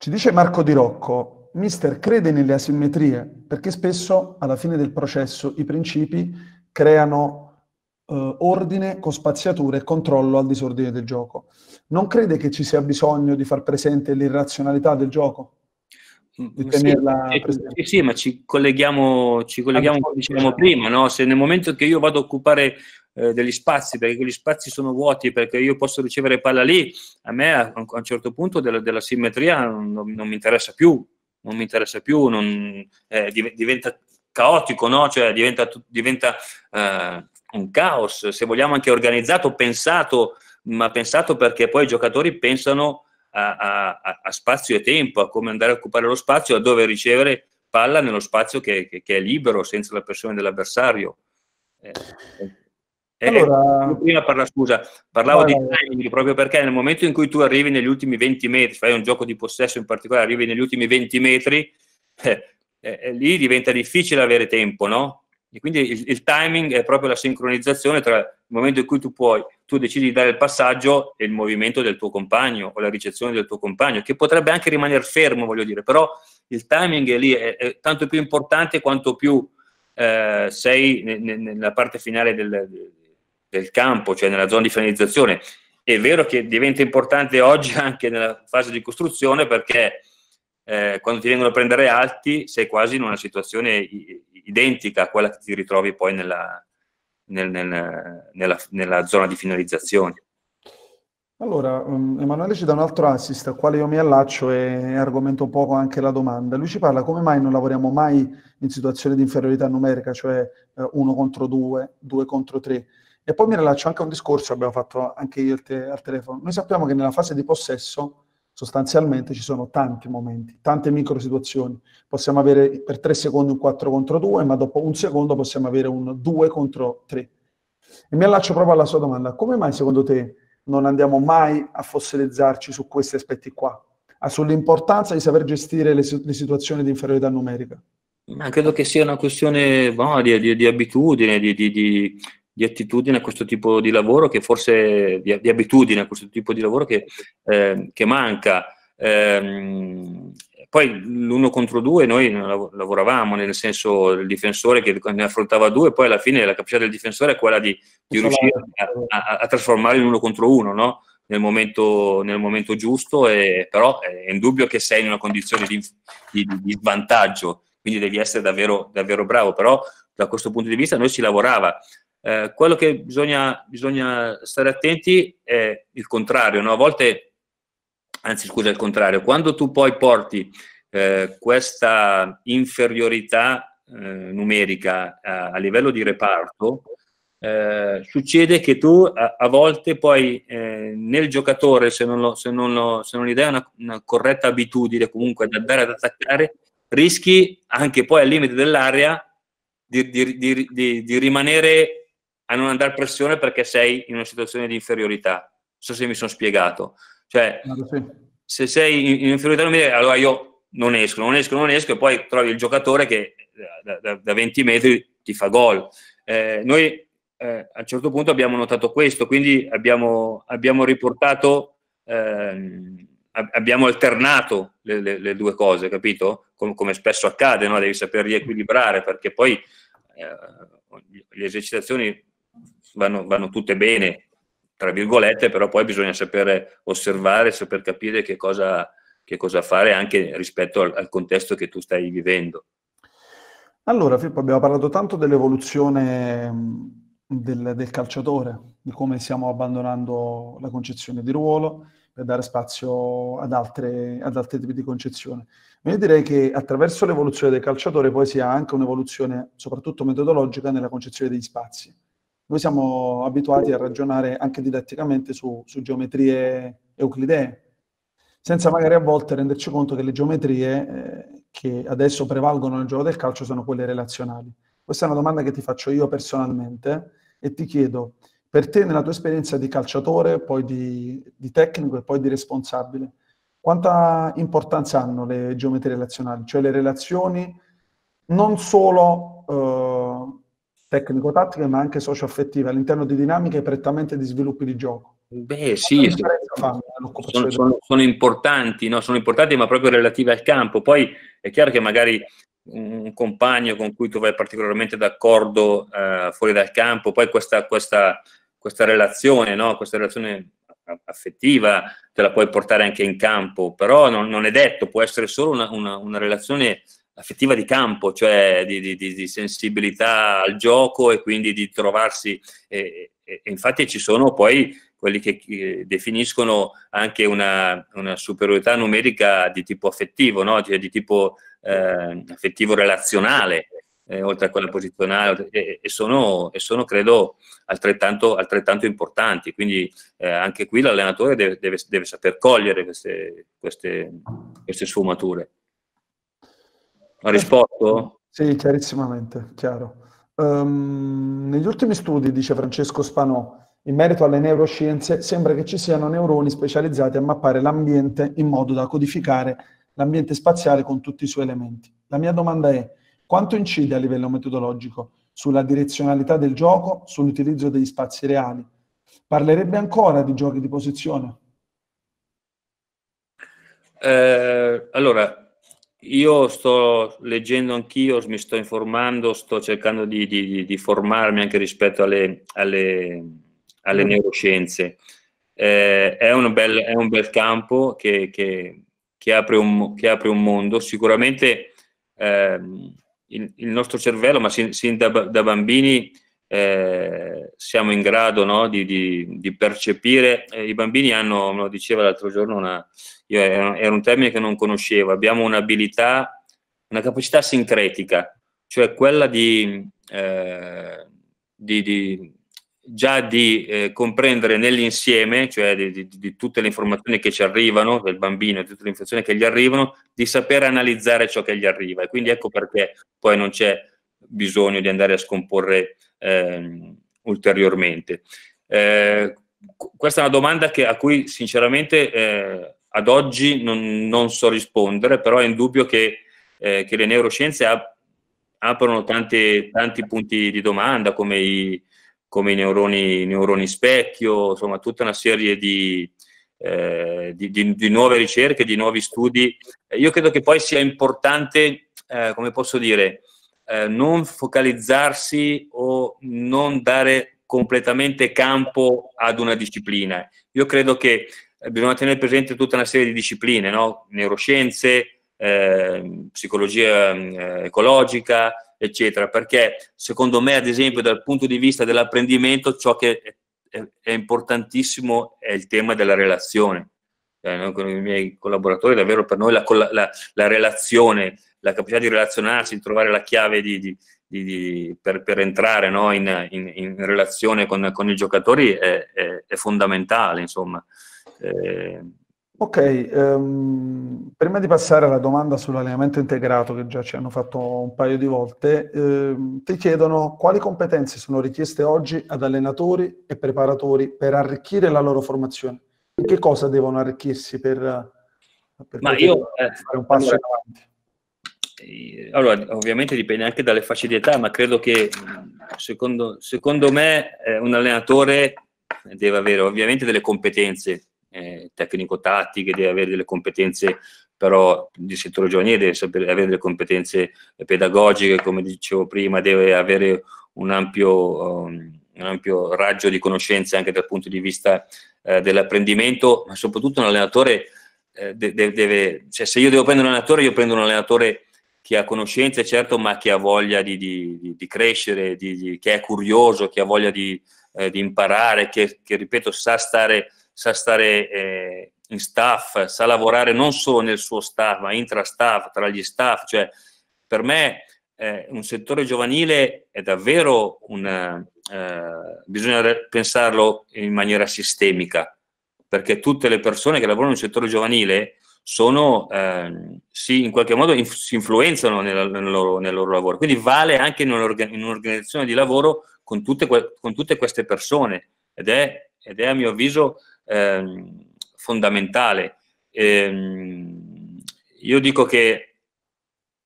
ci dice Marco Di Rocco, mister crede nelle asimmetrie perché spesso alla fine del processo i principi creano eh, ordine con spaziature e controllo al disordine del gioco. Non crede che ci sia bisogno di far presente l'irrazionalità del gioco? Mm, mm, sì, sì, sì, ma ci colleghiamo, ci colleghiamo come dicevamo prima, no? se nel momento che io vado a occupare eh, degli spazi, perché quegli spazi sono vuoti, perché io posso ricevere palla lì, a me a, a un certo punto della, della simmetria non, non, mi interessa più, non mi interessa più, non, eh, diventa caotico, no? cioè diventa, diventa eh, un caos, se vogliamo anche organizzato, pensato, ma pensato perché poi i giocatori pensano a, a, a, spazio e tempo, a come andare a occupare lo spazio, a dove ricevere palla nello spazio che, che, che è libero, senza la pressione dell'avversario. Eh, eh, allora, eh, prima parla, scusa, parlavo vai. di timing proprio perché nel momento in cui tu arrivi negli ultimi 20 metri, fai un gioco di possesso in particolare, arrivi negli ultimi 20 metri, eh, eh, eh, lì diventa difficile avere tempo, no? E quindi il, il, timing è proprio la sincronizzazione tra il momento in cui tu puoi, tu decidi di dare il passaggio e il movimento del tuo compagno o la ricezione del tuo compagno, che potrebbe anche rimanere fermo, voglio dire, però il timing è lì, è, è tanto più importante quanto più eh, sei ne, ne, nella parte finale del del campo, cioè nella zona di finalizzazione. È vero che diventa importante oggi anche nella fase di costruzione perché eh, quando ti vengono a prendere alti sei quasi in una situazione identica a quella che ti ritrovi poi nella, nel, nel, nella, nella zona di finalizzazione. Allora, um, Emanuele ci dà un altro assist al quale io mi allaccio e argomento un poco anche la domanda. Lui ci parla come mai non lavoriamo mai in situazioni di inferiorità numerica, cioè 1 eh, contro due, due contro tre. E poi mi rilascio anche a un discorso che abbiamo fatto anche io te, al telefono. Noi sappiamo che nella fase di possesso sostanzialmente ci sono tanti momenti, tante micro situazioni. Possiamo avere per tre secondi un 4 contro 2, ma dopo un secondo possiamo avere un 2 contro 3. E mi allaccio proprio alla sua domanda. Come mai secondo te non andiamo mai a fossilizzarci su questi aspetti qua? Ah, sull'importanza di saper gestire le, le situazioni di inferiorità numerica? Ma credo che sia una questione boh, di, di, di, abitudine, di, di attitudine a questo tipo di lavoro, che forse di, di abitudine a questo tipo di lavoro che, eh, che manca. Eh, poi l'uno contro due noi lavoravamo, nel senso il difensore che ne affrontava due, poi alla fine la capacità del difensore è quella di, di riuscire a, a, a trasformare in uno contro uno, no? Nel momento, nel momento, giusto, e, però è indubbio che sei in una condizione di, di, di svantaggio, quindi devi essere davvero, davvero, bravo. Però da questo punto di vista noi si lavorava, eh, quello che bisogna, bisogna, stare attenti è il contrario, no? a volte, anzi scusa, il contrario, quando tu poi porti eh, questa inferiorità eh, numerica a, a, livello di reparto, eh, succede che tu a, a volte poi eh, nel giocatore, se non, lo, se, non lo, se non gli dai una, una corretta abitudine comunque ad andare ad attaccare, rischi anche poi al limite dell'area di, di, di, di rimanere a non andare pressione perché sei in una situazione di inferiorità. Non so se mi sono spiegato. Cioè, se sei in, inferiorità numerica, allora io non esco, non esco, non esco, e poi trovi il giocatore che eh, da, da, da 20 metri ti fa gol. Eh, noi eh, a un certo punto abbiamo notato questo, quindi abbiamo, abbiamo riportato, eh, abbiamo alternato le, le, le, due cose, capito? Com, come spesso accade, no? devi saper riequilibrare perché poi eh, le esercitazioni vanno, vanno tutte bene, tra virgolette, però poi bisogna sapere osservare, saper capire che cosa, che cosa fare anche rispetto al, al, contesto che tu stai vivendo. Allora, Filippo, abbiamo parlato tanto dell'evoluzione del, del calciatore, di come stiamo abbandonando la concezione di ruolo per dare spazio ad, altre, ad altri tipi di concezione. Ma io direi che attraverso l'evoluzione del calciatore poi si ha anche un'evoluzione, soprattutto metodologica, nella concezione degli spazi noi siamo abituati a ragionare anche didatticamente su, su geometrie euclidee, senza magari a volte renderci conto che le geometrie eh, che adesso prevalgono nel gioco del calcio sono quelle relazionali. Questa è una domanda che ti faccio io personalmente e ti chiedo, per te nella tua esperienza di calciatore, poi di, di tecnico e poi di responsabile, quanta importanza hanno le geometrie relazionali, cioè le relazioni non solo eh, tecnico-tattiche, ma anche socio-affettive all'interno di dinamiche prettamente di sviluppi di gioco. Beh, sì, Sono, sono, sono, importanti, no? sono importanti, ma proprio relative al campo. Poi è chiaro che magari un compagno con cui tu vai particolarmente d'accordo eh, fuori dal campo, poi questa, questa, questa relazione, no? questa relazione affettiva te la puoi portare anche in campo, però non, non è detto, può essere solo una, una, una relazione affettiva di campo, cioè di, di, di, sensibilità al gioco e quindi di trovarsi. E, e, e infatti ci sono poi quelli che eh, definiscono anche una, una, superiorità numerica di tipo affettivo, no? cioè di tipo eh, affettivo relazionale, eh, oltre a quella posizionale, e, e, sono, e sono, credo, altrettanto, altrettanto importanti. Quindi eh, anche qui l'allenatore deve, deve, deve saper cogliere queste, queste, queste sfumature. Ha risposto? Sì, chiarissimamente, chiaro. Um, negli ultimi studi, dice Francesco Spanò, in merito alle neuroscienze, sembra che ci siano neuroni specializzati a mappare l'ambiente in modo da codificare l'ambiente spaziale con tutti i suoi elementi. La mia domanda è, quanto incide a livello metodologico sulla direzionalità del gioco, sull'utilizzo degli spazi reali? Parlerebbe ancora di giochi di posizione? Eh, allora, io sto leggendo anch'io, mi sto informando, sto cercando di, di, di formarmi anche rispetto alle, alle, alle mm. neuroscienze. Eh, è, un bel, è, un bel, campo che, che, che, apre, un, che apre, un, mondo. Sicuramente eh, il, il, nostro cervello, ma sin, sin da, da, bambini, eh, siamo in grado no, di, di, di, percepire. Eh, I bambini hanno, me lo diceva l'altro giorno, una, io, era un termine che non conoscevo, abbiamo un'abilità, una capacità sincretica, cioè quella di, eh, di già di eh, comprendere nell'insieme, cioè di, tutte le informazioni che ci arrivano, del bambino e tutte le informazioni che gli arrivano, di sapere analizzare ciò che gli arriva. E quindi ecco perché poi non c'è bisogno di andare a scomporre eh, ulteriormente. Eh, questa è una domanda che, a cui sinceramente eh, ad oggi non, non, so rispondere, però è indubbio che, eh, che le neuroscienze ap- aprono tanti, tanti, punti di domanda, come i, come i neuroni, neuroni, specchio, insomma tutta una serie di, eh, di, di, di, nuove ricerche, di nuovi studi. Io credo che poi sia importante, eh, come posso dire, eh, non focalizzarsi o non dare completamente campo ad una disciplina. Io credo che eh, bisogna tenere presente tutta una serie di discipline, no? neuroscienze, eh, psicologia mm, eh, ecologica, eccetera, perché secondo me, ad esempio, dal punto di vista dell'apprendimento, ciò che è, è importantissimo è il tema della relazione. Eh, cioè, noi, con i miei collaboratori, davvero per noi la, la, la relazione la capacità di relazionarsi, di trovare la chiave di, di, di, per, per, entrare no? in, in, in, relazione con, con, i giocatori è, è, è fondamentale, insomma. Eh... Ok, um, prima di passare alla domanda sull'allenamento integrato che già ci hanno fatto un paio di volte, ehm, ti chiedono quali competenze sono richieste oggi ad allenatori e preparatori per arricchire la loro formazione. che cosa devono arricchirsi per, per io, eh, fare un passo allora, avanti? allora, ovviamente dipende anche dalle fasce di età, ma credo che secondo, secondo me eh, un allenatore deve avere ovviamente delle competenze eh, tecnico-tattiche, deve avere delle competenze però di settore giovanile, deve sapere, avere delle competenze pedagogiche, come dicevo prima, deve avere un ampio, um, un ampio raggio di conoscenze anche dal punto di vista eh, dell'apprendimento, ma soprattutto un allenatore eh, deve, deve, cioè se io devo prendere un allenatore, io prendo un allenatore che ha conoscenze, certo, ma che ha voglia di, di, di crescere, di, che è curioso, che ha voglia di, eh, imparare, che, che, ripeto sa stare, sa stare eh, in staff, sa lavorare non solo nel suo staff, ma intra staff, tra gli staff. Cioè, per me eh, un settore giovanile è davvero un... Eh, bisogna pensarlo in maniera sistemica, perché tutte le persone che lavorano nel settore giovanile sono, eh, si, in qualche modo inf- si influenzano nel, nel, loro, nel, loro, lavoro. Quindi vale anche in, in un'organizzazione di lavoro con tutte, con tutte queste persone ed è, ed è a mio avviso eh, fondamentale. Eh, io dico che,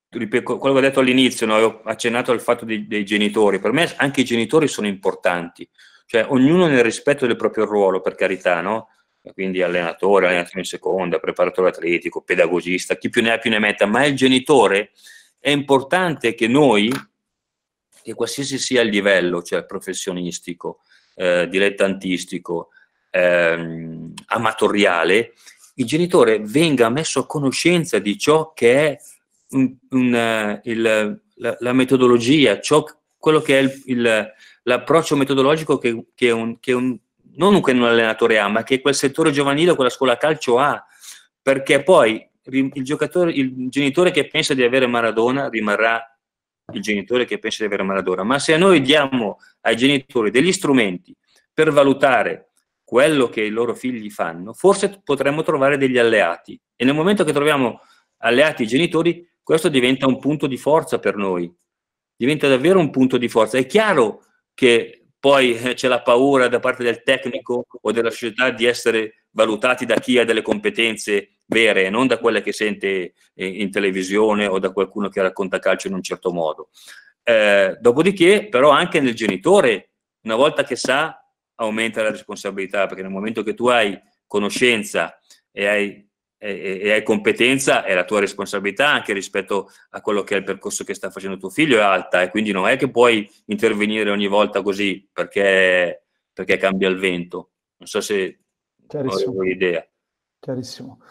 ripeto, quello che ho detto all'inizio, no, avevo accennato al fatto dei, dei genitori, per me anche i genitori sono importanti, cioè ognuno nel rispetto del proprio ruolo, per carità, no? quindi allenatore, allenatore in seconda, preparatore atletico, pedagogista, chi più ne ha più ne metta, ma è il genitore. È importante che noi, che qualsiasi sia il livello, cioè professionistico, eh, dilettantistico, ehm, amatoriale, il genitore venga messo a conoscenza di ciò che è un, un, uh, il, la, la, metodologia, ciò, quello che è il, il, l'approccio metodologico che, che, un, che un non che un allenatore ha, ma che quel settore giovanile quella scuola calcio ha, perché poi il, il genitore che pensa di avere Maradona rimarrà il genitore che pensa di avere Maradona, ma se noi diamo ai genitori degli strumenti per valutare quello che i loro figli fanno, forse potremmo trovare degli alleati e nel momento che troviamo alleati i genitori, questo diventa un punto di forza per noi, diventa davvero un punto di forza. È chiaro che poi eh, c'è la paura da parte del tecnico o della società di essere valutati da chi ha delle competenze vere e non da quelle che sente eh, in televisione o da qualcuno che racconta calcio in un certo modo. Eh, dopodiché, però, anche nel genitore, una volta che sa, aumenta la responsabilità, perché nel momento che tu hai conoscenza e hai e, hai competenza e la tua responsabilità anche rispetto a quello che è il percorso che sta facendo tuo figlio è alta e quindi non è che puoi intervenire ogni volta così perché, perché cambia il vento. Non so se ho l'idea. Chiarissimo.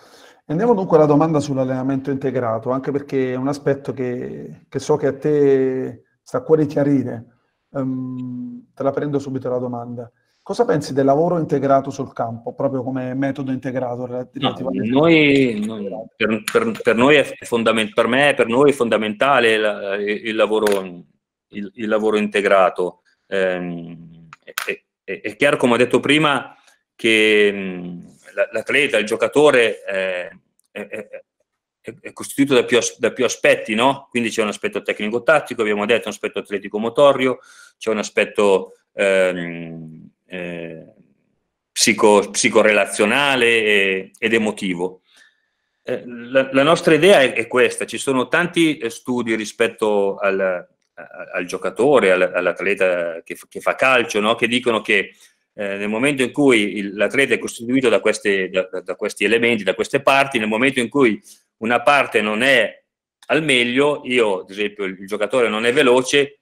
Andiamo dunque alla domanda sull'allenamento integrato, anche perché è un aspetto che, che so che a te sta a cuore chiarire. Um, te la prendo subito la domanda. Cosa pensi del lavoro integrato sul campo, proprio come metodo integrato? No, noi, no, per, per, per, noi è fondament- per me, per noi è fondamentale il, il, lavoro, il, il lavoro, integrato. Eh, è, è, è, chiaro, come ho detto prima, che mm, l'atleta, il giocatore eh, è, è, costituito da più, da più aspetti, no? Quindi c'è un aspetto tecnico-tattico, abbiamo detto, un aspetto atletico-motorio, c'è un aspetto... Ehm, eh, psico, psicorelazionale e, ed emotivo. Eh, la, la, nostra idea è, è, questa, ci sono tanti eh, studi rispetto al, al, al giocatore, al, all'atleta che, che, fa calcio, no? che dicono che eh, nel momento in cui l'atleta è costituito da, queste, da, da, questi elementi, da queste parti, nel momento in cui una parte non è al meglio, io ad esempio il, il giocatore non è veloce,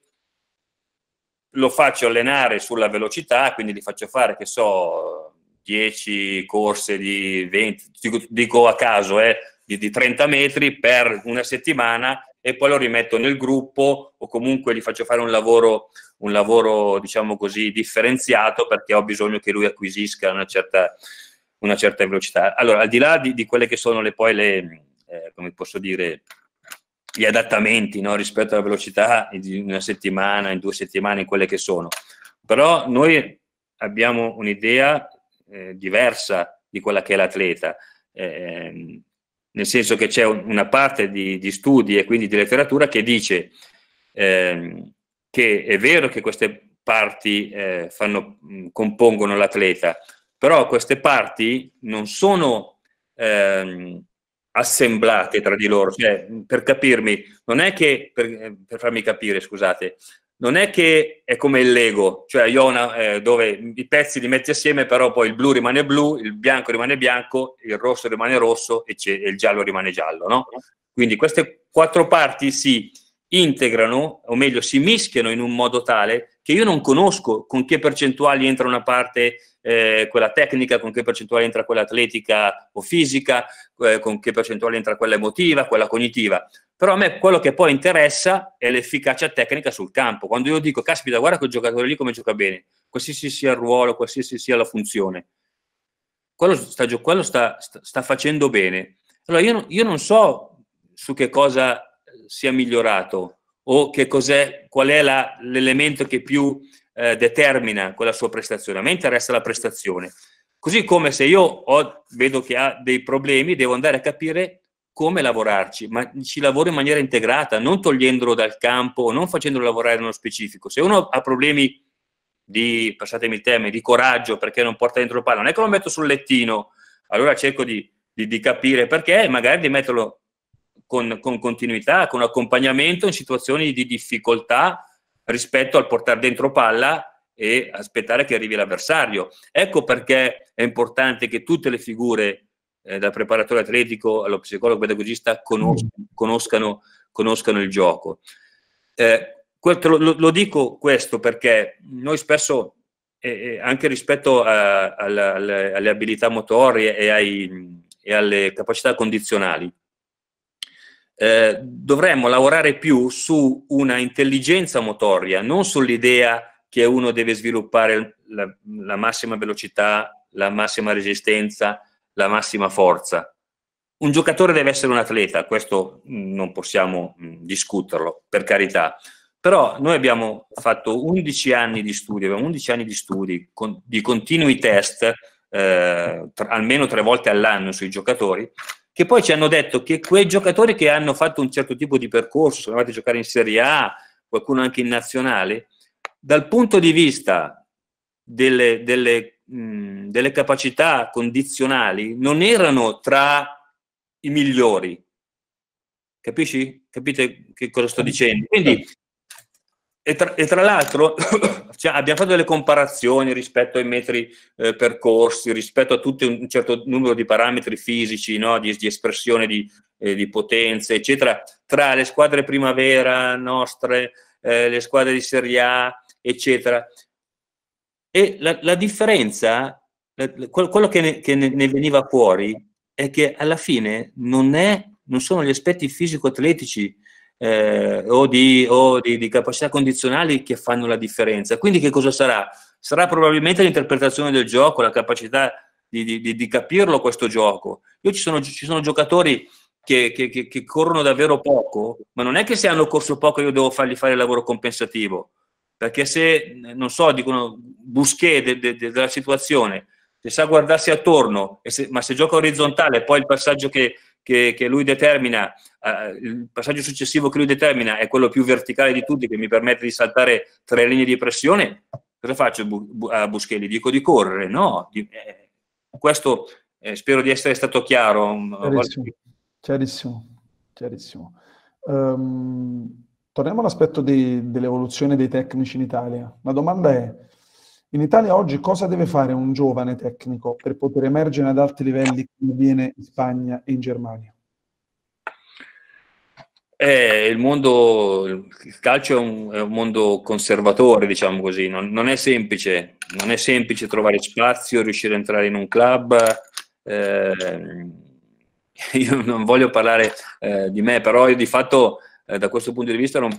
lo faccio allenare sulla velocità, quindi gli faccio fare, che so, 10 corse di 20, dico, dico a caso, eh, di, di 30 metri per una settimana e poi lo rimetto nel gruppo o comunque gli faccio fare un lavoro, un lavoro diciamo così, differenziato perché ho bisogno che lui acquisisca una certa, una certa velocità. Allora, al di là di, di quelle che sono le, poi le, eh, come posso dire, gli adattamenti no? rispetto alla velocità di una settimana, in due settimane, in quelle che sono. Però noi abbiamo un'idea eh, diversa di quella che è l'atleta, eh, nel senso che c'è una parte di, di, studi e quindi di letteratura che dice eh, che è vero che queste parti eh, fanno, compongono l'atleta, però queste parti non sono... Ehm, assemblate tra di loro, cioè per capirmi, non è che, per, eh, per farmi capire, scusate, non è che è come il Lego, cioè Iona eh, dove i pezzi li metti assieme, però poi il blu rimane blu, il bianco rimane bianco, il rosso rimane rosso e, e il giallo rimane giallo, no? Quindi queste quattro parti sì, integrano, o meglio si mischiano in un modo tale che io non conosco con che percentuali entra una parte eh, quella tecnica, con che percentuale entra quella atletica o fisica, eh, con che percentuale entra quella emotiva, quella cognitiva. Però a me quello che poi interessa è l'efficacia tecnica sul campo. Quando io dico, caspita, guarda quel giocatore lì come gioca bene, qualsiasi sia il ruolo, qualsiasi sia la funzione, quello sta, quello sta, sta, sta facendo bene. Allora io, io non so su che cosa sia migliorato o che cos'è, qual è l'elemento che più eh, determina quella sua prestazione. A me interessa la prestazione. Così come se io ho, vedo che ha dei problemi, devo andare a capire come lavorarci, ma ci lavoro in maniera integrata, non togliendolo dal campo, non facendolo lavorare nello specifico. Se uno ha problemi di, passatemi il termine, di coraggio perché non porta dentro il palo, non è che lo metto sul lettino, allora cerco di, di, di capire perché magari di metterlo con, con continuità, con accompagnamento in situazioni di difficoltà rispetto al portare dentro palla e aspettare che arrivi l'avversario. Ecco perché è importante che tutte le figure, eh, dal preparatore atletico allo psicologo pedagogista, conos- conoscano, conoscano, il gioco. Eh, lo, lo, dico questo perché noi spesso, eh, anche rispetto a, alla, alle, alle, abilità motorie e, ai, e alle capacità condizionali, eh, dovremmo lavorare più su una intelligenza motoria, non sull'idea che uno deve sviluppare la, la massima velocità, la massima resistenza, la massima forza. Un giocatore deve essere un atleta, questo mm, non possiamo mm, discuterlo, per carità. Però noi abbiamo fatto 11 anni di studi, abbiamo 11 anni di studi con, di continui test, eh, tra, almeno tre volte all'anno sui giocatori, che poi ci hanno detto che quei giocatori che hanno fatto un certo tipo di percorso, sono andati a giocare in Serie A, qualcuno anche in nazionale, dal punto di vista delle, delle, mh, mm, delle capacità condizionali non erano tra i migliori. Capisci? Capite che cosa sto dicendo? Quindi e tra, tra l'altro cioè, abbiamo fatto delle comparazioni rispetto ai metri eh, percorsi, rispetto a tutto un certo numero di parametri fisici, no? di, di, espressione di, eh, di, potenze, eccetera, tra le squadre primavera nostre, eh, le squadre di Serie A, eccetera. E la, la differenza, la, quello che, ne, che ne, ne veniva fuori, è che alla fine non, è, non sono gli aspetti fisico-atletici eh, o, di, o di, di, capacità condizionali che fanno la differenza. Quindi che cosa sarà? Sarà probabilmente l'interpretazione del gioco, la capacità di, di capirlo questo gioco. Io ci sono, ci sono giocatori che, che, che, che, corrono davvero poco, ma non è che se hanno corso poco io devo fargli fare il lavoro compensativo, perché se, non so, dicono Busquet de, de, de, della situazione, se sa guardarsi attorno, se, ma se gioca orizzontale, poi il passaggio che, che, che lui determina, eh, il passaggio successivo che lui determina è quello più verticale di tutti, che mi permette di saltare tre linee di pressione, cosa faccio bu- a Buschelli? Dico di correre? No, di, eh, questo eh, spero di essere stato chiaro. Mm, chiarissimo, chiarissimo. chiarissimo. Um, torniamo all'aspetto di, dell'evoluzione dei tecnici in Italia. La domanda è in Italia oggi cosa deve fare un giovane tecnico per poter emergere ad alti livelli come avviene in Spagna e in Germania? Eh, il mondo, il calcio è un, è un mondo conservatore, diciamo così, non, non, è semplice, non è semplice trovare spazio, riuscire ad entrare in un club. Eh, io non voglio parlare eh, di me, però io di fatto eh, da questo punto di vista era un,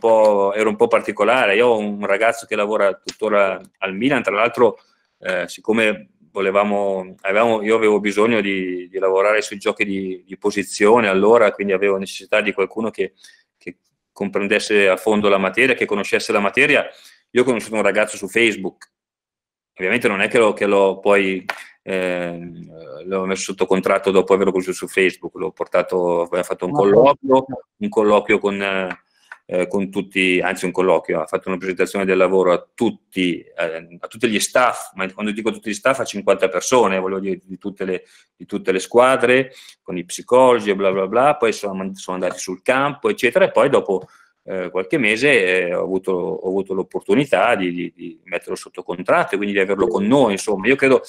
era un, po', particolare. Io ho un ragazzo che lavora tuttora al Milan, tra l'altro, eh, siccome volevamo, avevamo, io avevo bisogno di, di lavorare sui giochi di, di, posizione allora, quindi avevo necessità di qualcuno che, che, comprendesse a fondo la materia, che conoscesse la materia. Io ho conosciuto un ragazzo su Facebook. Ovviamente non è che l'ho, che lo poi eh, l'ho messo sotto contratto dopo averlo conosciuto su Facebook, l'ho portato, ha fatto un ah, colloquio, un colloquio con, eh, con, tutti, anzi un colloquio, ha fatto una presentazione del lavoro a tutti, eh, a tutti gli staff, ma quando dico tutti gli staff a 50 persone, voglio dire di tutte le, di tutte le squadre, con i psicologi e bla bla bla, poi sono, sono andati sul campo, eccetera, e poi dopo... Eh, qualche mese eh, ho, avuto, ho, avuto, l'opportunità di, di, di, metterlo sotto contratto e quindi di averlo con noi. Insomma, io credo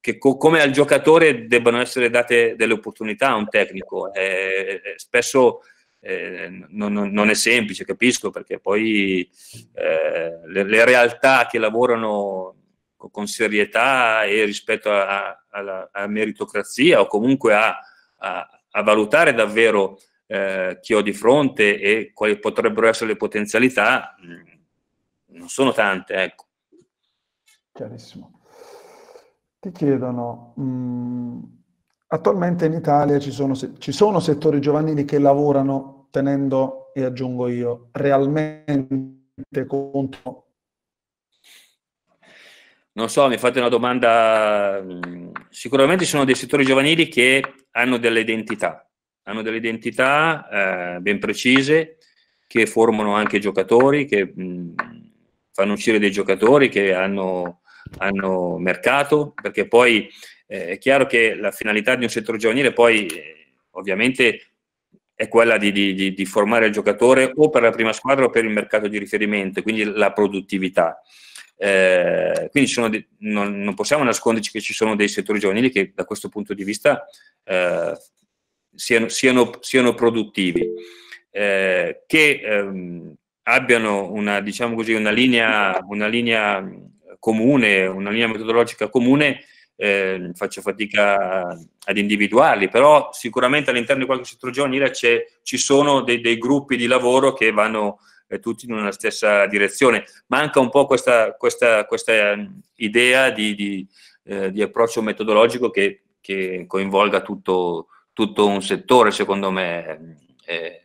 che co- come al giocatore debbano essere date delle opportunità a un tecnico. Eh, eh spesso eh, non, non, è semplice, capisco, perché poi eh, le, le, realtà che lavorano con serietà e rispetto alla meritocrazia o comunque a, a valutare davvero eh, chi ho di fronte e quali potrebbero essere le potenzialità, mh, mm, non sono tante. Ecco. Chiarissimo. Ti chiedono, mh, mm, attualmente in Italia ci sono, ci sono settori giovanili che lavorano tenendo, e aggiungo io, realmente conto non so, mi fate una domanda. Mm, sicuramente ci sono dei settori giovanili che hanno delle identità, hanno delle identità eh, ben precise che formano anche giocatori, che mh, mm, fanno uscire dei giocatori che hanno hanno mercato, perché poi eh, è chiaro che la finalità di un settore giovanile poi eh, ovviamente è quella di, di, di, formare il giocatore o per la prima squadra o per il mercato di riferimento, quindi la produttività. Eh, quindi de- non, non, possiamo nasconderci che ci sono dei settori giovanili che da questo punto di vista eh, siano, siano, siano, produttivi, eh, che ehm, abbiano una, diciamo così, una linea, una linea comune, una linea metodologica comune, eh, faccio fatica ad individuarli, però sicuramente all'interno di qualche centro giovanile ci sono dei, dei, gruppi di lavoro che vanno eh, tutti in una stessa direzione. Manca un po' questa, questa, questa idea di, di, eh, di, approccio metodologico che, che coinvolga tutto, tutto, un settore, secondo me. Eh,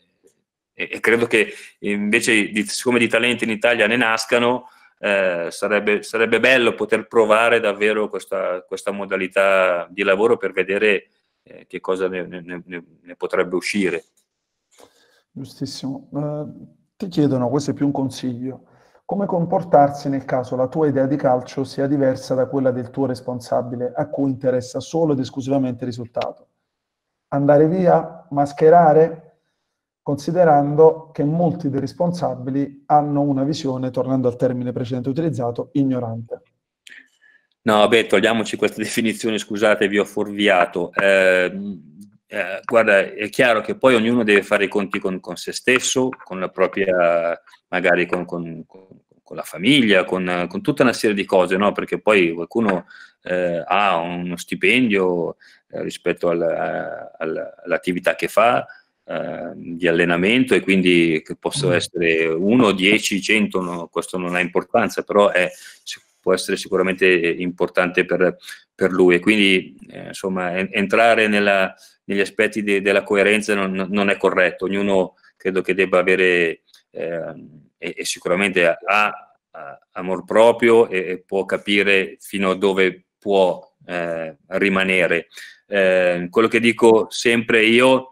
e credo che invece, siccome di talenti in Italia ne nascano, eh, sarebbe, sarebbe, bello poter provare davvero questa, questa modalità di lavoro per vedere eh, che cosa ne, ne, ne, potrebbe uscire. Giustissimo. Eh, ti chiedono, questo è più un consiglio, come comportarsi nel caso la tua idea di calcio sia diversa da quella del tuo responsabile, a cui interessa solo ed esclusivamente il risultato. Andare via, mascherare, considerando che molti dei responsabili hanno una visione, tornando al termine precedente utilizzato, ignorante. No, beh, togliamoci questa definizione, scusate, vi ho forviato. Eh, eh, guarda, è chiaro che poi ognuno deve fare i conti con, con se stesso, con la propria, magari con, con, con la famiglia, con, tutta una serie di cose, no? Perché poi qualcuno eh, ha uno stipendio eh, rispetto al, al, all'attività che fa, Ehm, di allenamento e quindi che possono mm. essere 1, 10, 100, no, questo non ha importanza, però è, può essere sicuramente importante per, per lui. E quindi eh, insomma, en- entrare nella, negli aspetti de- della coerenza non, non, è corretto, ognuno credo che debba avere eh, e, e, sicuramente ha, ha amor proprio e, e può capire fino a dove può eh, rimanere. Eh, quello che dico sempre io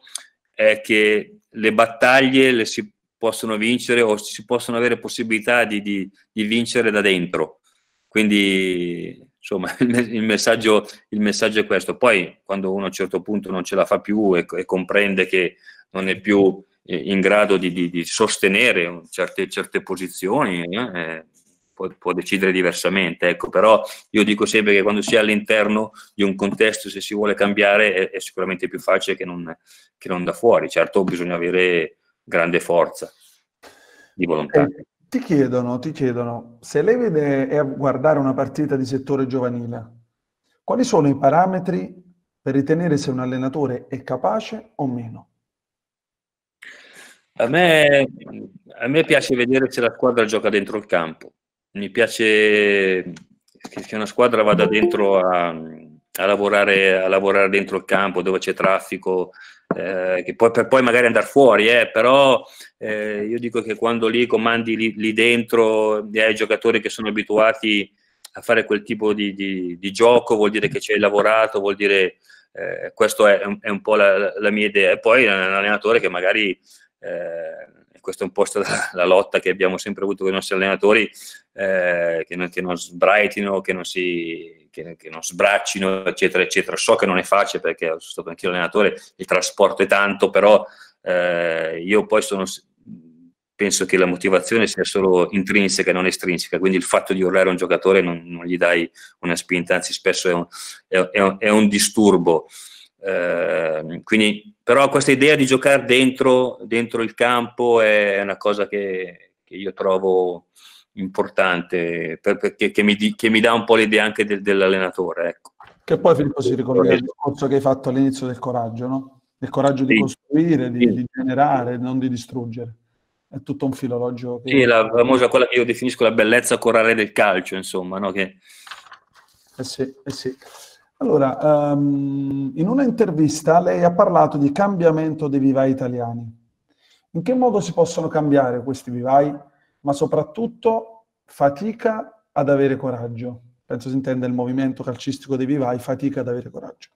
è che le battaglie le si possono vincere o si possono avere possibilità di, di, di vincere da dentro. Quindi, insomma, il messaggio, il messaggio, è questo. Poi, quando uno a un certo punto non ce la fa più e, e comprende che non è più eh, in grado di, di sostenere certe, certe posizioni, eh, eh può, può, decidere diversamente. Ecco, però io dico sempre che quando si è all'interno di un contesto, se si vuole cambiare, è, è sicuramente più facile che non, che non, da fuori. Certo, bisogna avere grande forza di volontà. Eh, ti chiedono, ti chiedono, se lei vede a guardare una partita di settore giovanile, quali sono i parametri per ritenere se un allenatore è capace o meno? A me, a me, piace vedere se la squadra gioca dentro il campo, mi piace che una squadra vada dentro a, a, lavorare, a lavorare dentro il campo dove c'è traffico, eh, che poi, per poi magari andare fuori, eh, però eh, io dico che quando lì comandi lì, lì dentro e hai giocatori che sono abituati a fare quel tipo di, di, di gioco, vuol dire che ci hai lavorato, vuol dire eh, questa è, è, un po' la, la, mia idea. E poi un allenatore che magari... Eh, questo è un po' la, lotta che abbiamo sempre avuto con i nostri allenatori, eh, che, non, che, non, sbraitino, che non, si, che, che non sbraccino, eccetera, eccetera. So che non è facile perché sono stato anch'io allenatore, il trasporto è tanto, però eh, io poi sono, penso che la motivazione sia solo intrinseca, non estrinseca, quindi il fatto di urlare a un giocatore non, non gli dai una spinta, anzi spesso è un, è, è un, è un disturbo. Eh, quindi però questa idea di giocare dentro, dentro, il campo è una cosa che, che io trovo importante, per, perché, che, mi, che, mi, dà un po' l'idea anche del, dell'allenatore. Ecco. Che poi Filippo si ricorda il discorso che hai fatto all'inizio del coraggio, no? Il coraggio di sì. costruire, di, sì. di, generare, non di distruggere. È tutto un filologio. Che... Sì, la famosa, quella che io definisco la bellezza corale del calcio, insomma, no? Che... Eh sì, eh sì. Allora, um, in una intervista lei ha parlato di cambiamento dei vivai italiani. In che modo si possono cambiare questi vivai, ma soprattutto fatica ad avere coraggio? Penso si intende il movimento calcistico dei vivai, fatica ad avere coraggio.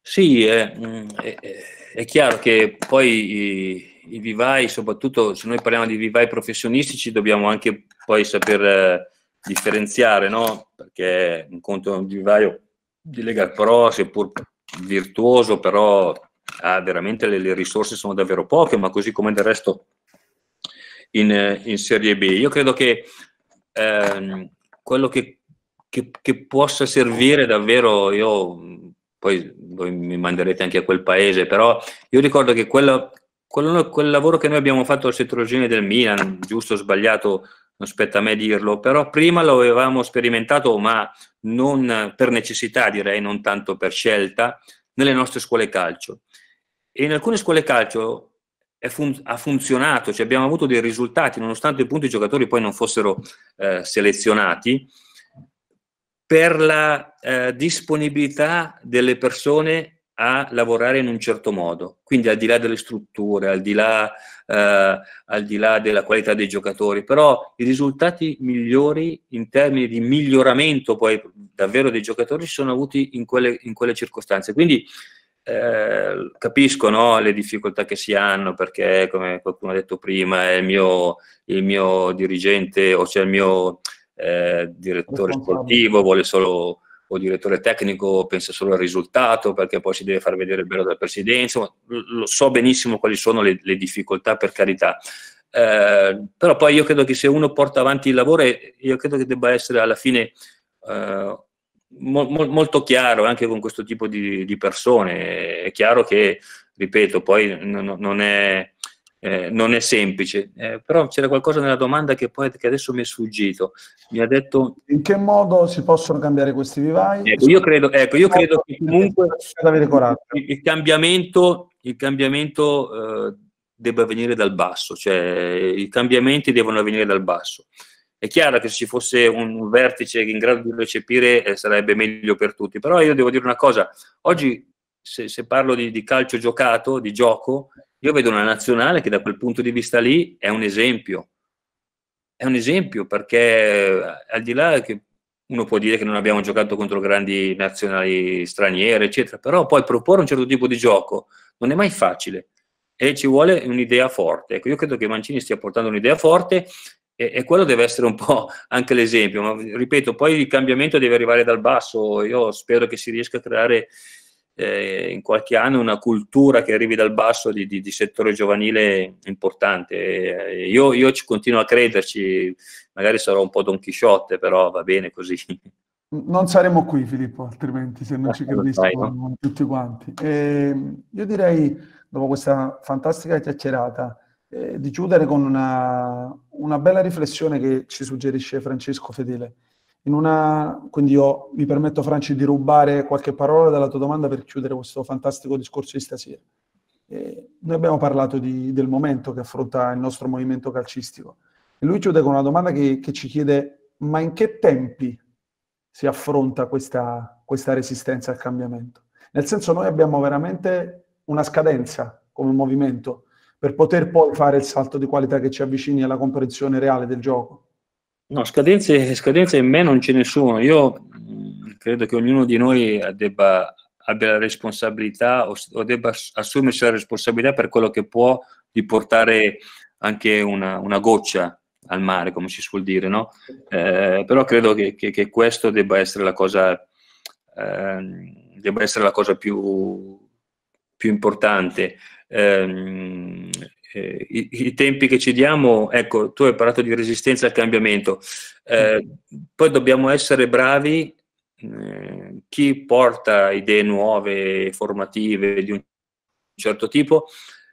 Sì, è, è, è chiaro che poi i, i, vivai, soprattutto se noi parliamo di vivai professionistici, dobbiamo anche poi saper eh, differenziare, no? Perché un conto è un vivaio di Lega Pro, seppur virtuoso, però ha ah, veramente le, le, risorse sono davvero poche, ma così come del resto in, in Serie B. Io credo che ehm, quello che, che, che, possa servire davvero, io poi voi mi manderete anche a quel paese, però io ricordo che quella, quel, quel lavoro che noi abbiamo fatto al settore giovane del Milan, giusto o sbagliato, non spetta a me dirlo, però prima lo avevamo sperimentato, ma non per necessità direi, non tanto per scelta, nelle nostre scuole calcio. E in alcune scuole calcio fun- ha funzionato, cioè abbiamo avuto dei risultati, nonostante appunto i giocatori poi non fossero eh, selezionati, per la eh, disponibilità delle persone a lavorare in un certo modo. Quindi al di là delle strutture, al di là, eh, al di là della qualità dei giocatori, però i risultati migliori in termini di miglioramento poi davvero dei giocatori si sono avuti in quelle, in quelle circostanze. Quindi eh, capisco no, le difficoltà che si hanno perché, come qualcuno ha detto prima, è il mio, il mio dirigente o c'è cioè il mio eh, direttore sportivo, vuole solo o direttore tecnico pensa solo al risultato perché poi si deve far vedere il bello dalla presidenza, lo so benissimo quali sono le, le difficoltà per carità. Eh, però poi io credo che se uno porta avanti il lavoro, io credo che debba essere alla fine eh, mo- molto chiaro anche con questo tipo di, di, persone. È chiaro che, ripeto, poi non, non è eh, non è semplice, eh, però c'era qualcosa nella domanda che poi che adesso mi è sfuggito. Mi ha detto... In che modo si possono cambiare questi vivai? Ecco, io credo, ecco, io credo che comunque il cambiamento, il cambiamento eh, debba venire dal basso, cioè i cambiamenti devono venire dal basso. È chiaro che se ci fosse un vertice in grado di recepire eh, sarebbe meglio per tutti, però io devo dire una cosa, oggi se, se parlo di, di calcio giocato, di gioco, io vedo una nazionale che da quel punto di vista lì è un esempio. È un esempio perché eh, al di là che uno può dire che non abbiamo giocato contro grandi nazionali straniere, eccetera, però poi proporre un certo tipo di gioco non è mai facile e ci vuole un'idea forte. Ecco, io credo che Mancini stia portando un'idea forte e, e, quello deve essere un po' anche l'esempio, ma ripeto, poi il cambiamento deve arrivare dal basso, io spero che si riesca a creare eh, in qualche anno una cultura che arrivi dal basso di, di, di settore giovanile importante. Eh, io, io, ci continuo a crederci, magari sarò un po' Don Chisciotte, però va bene così. Non saremo qui Filippo, altrimenti se non ci credessimo eh, no? tutti quanti. Eh, io direi, dopo questa fantastica chiacchierata, eh, di chiudere con una, una bella riflessione che ci suggerisce Francesco Fedele una, quindi io mi permetto, Franci, di rubare qualche parola dalla tua domanda per chiudere questo fantastico discorso di stasera. Eh, noi abbiamo parlato di, del momento che affronta il nostro movimento calcistico. E lui chiude con una domanda che, che ci chiede: ma in che tempi si affronta questa, questa resistenza al cambiamento? Nel senso, noi abbiamo veramente una scadenza come movimento per poter poi fare il salto di qualità che ci avvicini alla comprensione reale del gioco. No, scadenze, scadenze in me non ce ne sono. Io mm, credo che ognuno di noi debba, abbia la responsabilità o, o, debba assumersi la responsabilità per quello che può di portare anche una, una goccia al mare, come si suol dire, no? Eh, però credo che, che, che, questo debba essere la cosa, eh, debba essere la cosa più, più importante. Eh, eh, i, i, tempi che ci diamo, ecco, tu hai parlato di resistenza al cambiamento, eh, poi dobbiamo essere bravi, eh, chi porta idee nuove, formative di un certo tipo,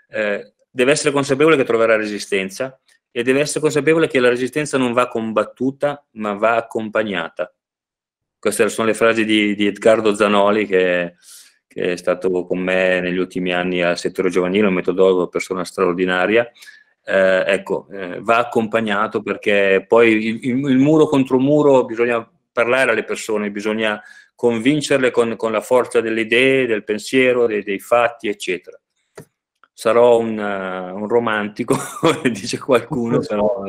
eh, deve essere consapevole che troverà resistenza e deve essere consapevole che la resistenza non va combattuta, ma va accompagnata. Queste sono le frasi di, di Edgardo Zanoli che che è stato con me negli ultimi anni al settore giovanile, un metodologo, persona straordinaria. Eh, ecco, eh, va accompagnato perché poi il, il, muro contro muro bisogna parlare alle persone, bisogna convincerle con, con la forza delle idee, del pensiero, dei, dei fatti, eccetera. Sarò un, uh, un romantico, dice qualcuno, però...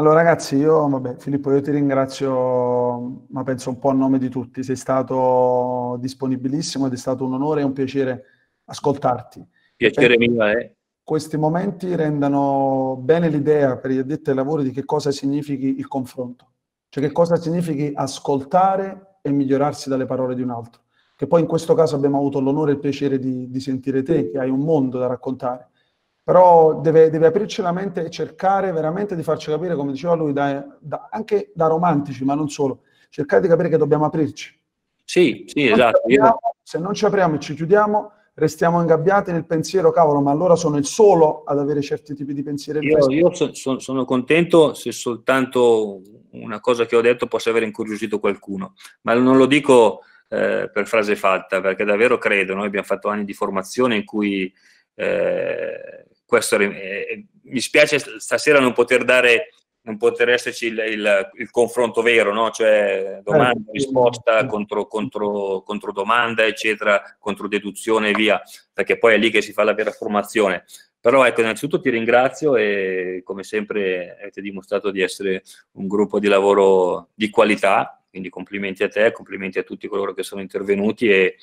Allora ragazzi, io, vabbè, Filippo, io ti ringrazio, ma penso un po' a nome di tutti, sei stato disponibilissimo ed è stato un onore e un piacere ascoltarti. Piacere penso mio, eh. Questi momenti rendano bene l'idea per gli addetti ai lavori di che cosa significhi il confronto, cioè che cosa significhi ascoltare e migliorarsi dalle parole di un altro, che poi in questo caso abbiamo avuto l'onore e il piacere di, di sentire te, che hai un mondo da raccontare però deve, deve, aprirci la mente e cercare veramente di farci capire, come diceva lui, da, da, anche da romantici, ma non solo, cercare di capire che dobbiamo aprirci. Sì, sì, se esatto. apriamo, se non ci apriamo e ci chiudiamo, restiamo ingabbiati nel pensiero, cavolo, ma allora sono il solo ad avere certi tipi di pensieri. Io, io so, so, sono contento se soltanto una cosa che ho detto possa aver incuriosito qualcuno, ma non lo dico eh, per frase fatta, perché davvero credo, noi abbiamo fatto anni di formazione in cui eh, questo eh, eh, mi spiace stasera non poter dare non poter esserci il, il, il confronto vero, no? cioè domanda, eh, risposta contro, contro, contro, domanda, eccetera, contro deduzione e via, perché poi è lì che si fa la vera formazione. Però ecco, innanzitutto ti ringrazio e come sempre avete dimostrato di essere un gruppo di lavoro di qualità, quindi complimenti a te, complimenti a tutti coloro che sono intervenuti e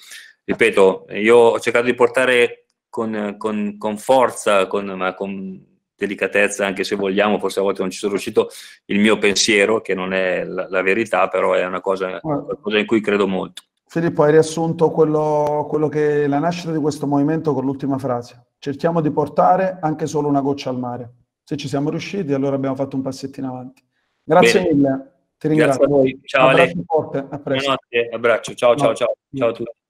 ripeto, io ho cercato di portare con, con, con forza, con, ma con delicatezza, anche se vogliamo, forse a volte non ci sono riuscito, il mio pensiero, che non è la, la verità, però è una cosa, ah. in cui credo molto. Filippo, hai riassunto quello, quello che è la nascita di questo movimento con l'ultima frase. Cerchiamo di portare anche solo una goccia al mare. Se ci siamo riusciti, allora abbiamo fatto un passettino avanti. Grazie Bene. mille, ti ringrazio. Grazie a voi. Ciao Ale. Forte. A presto. Buonanotte, abbraccio. Ciao, ciao, ciao. Ciao a tutti.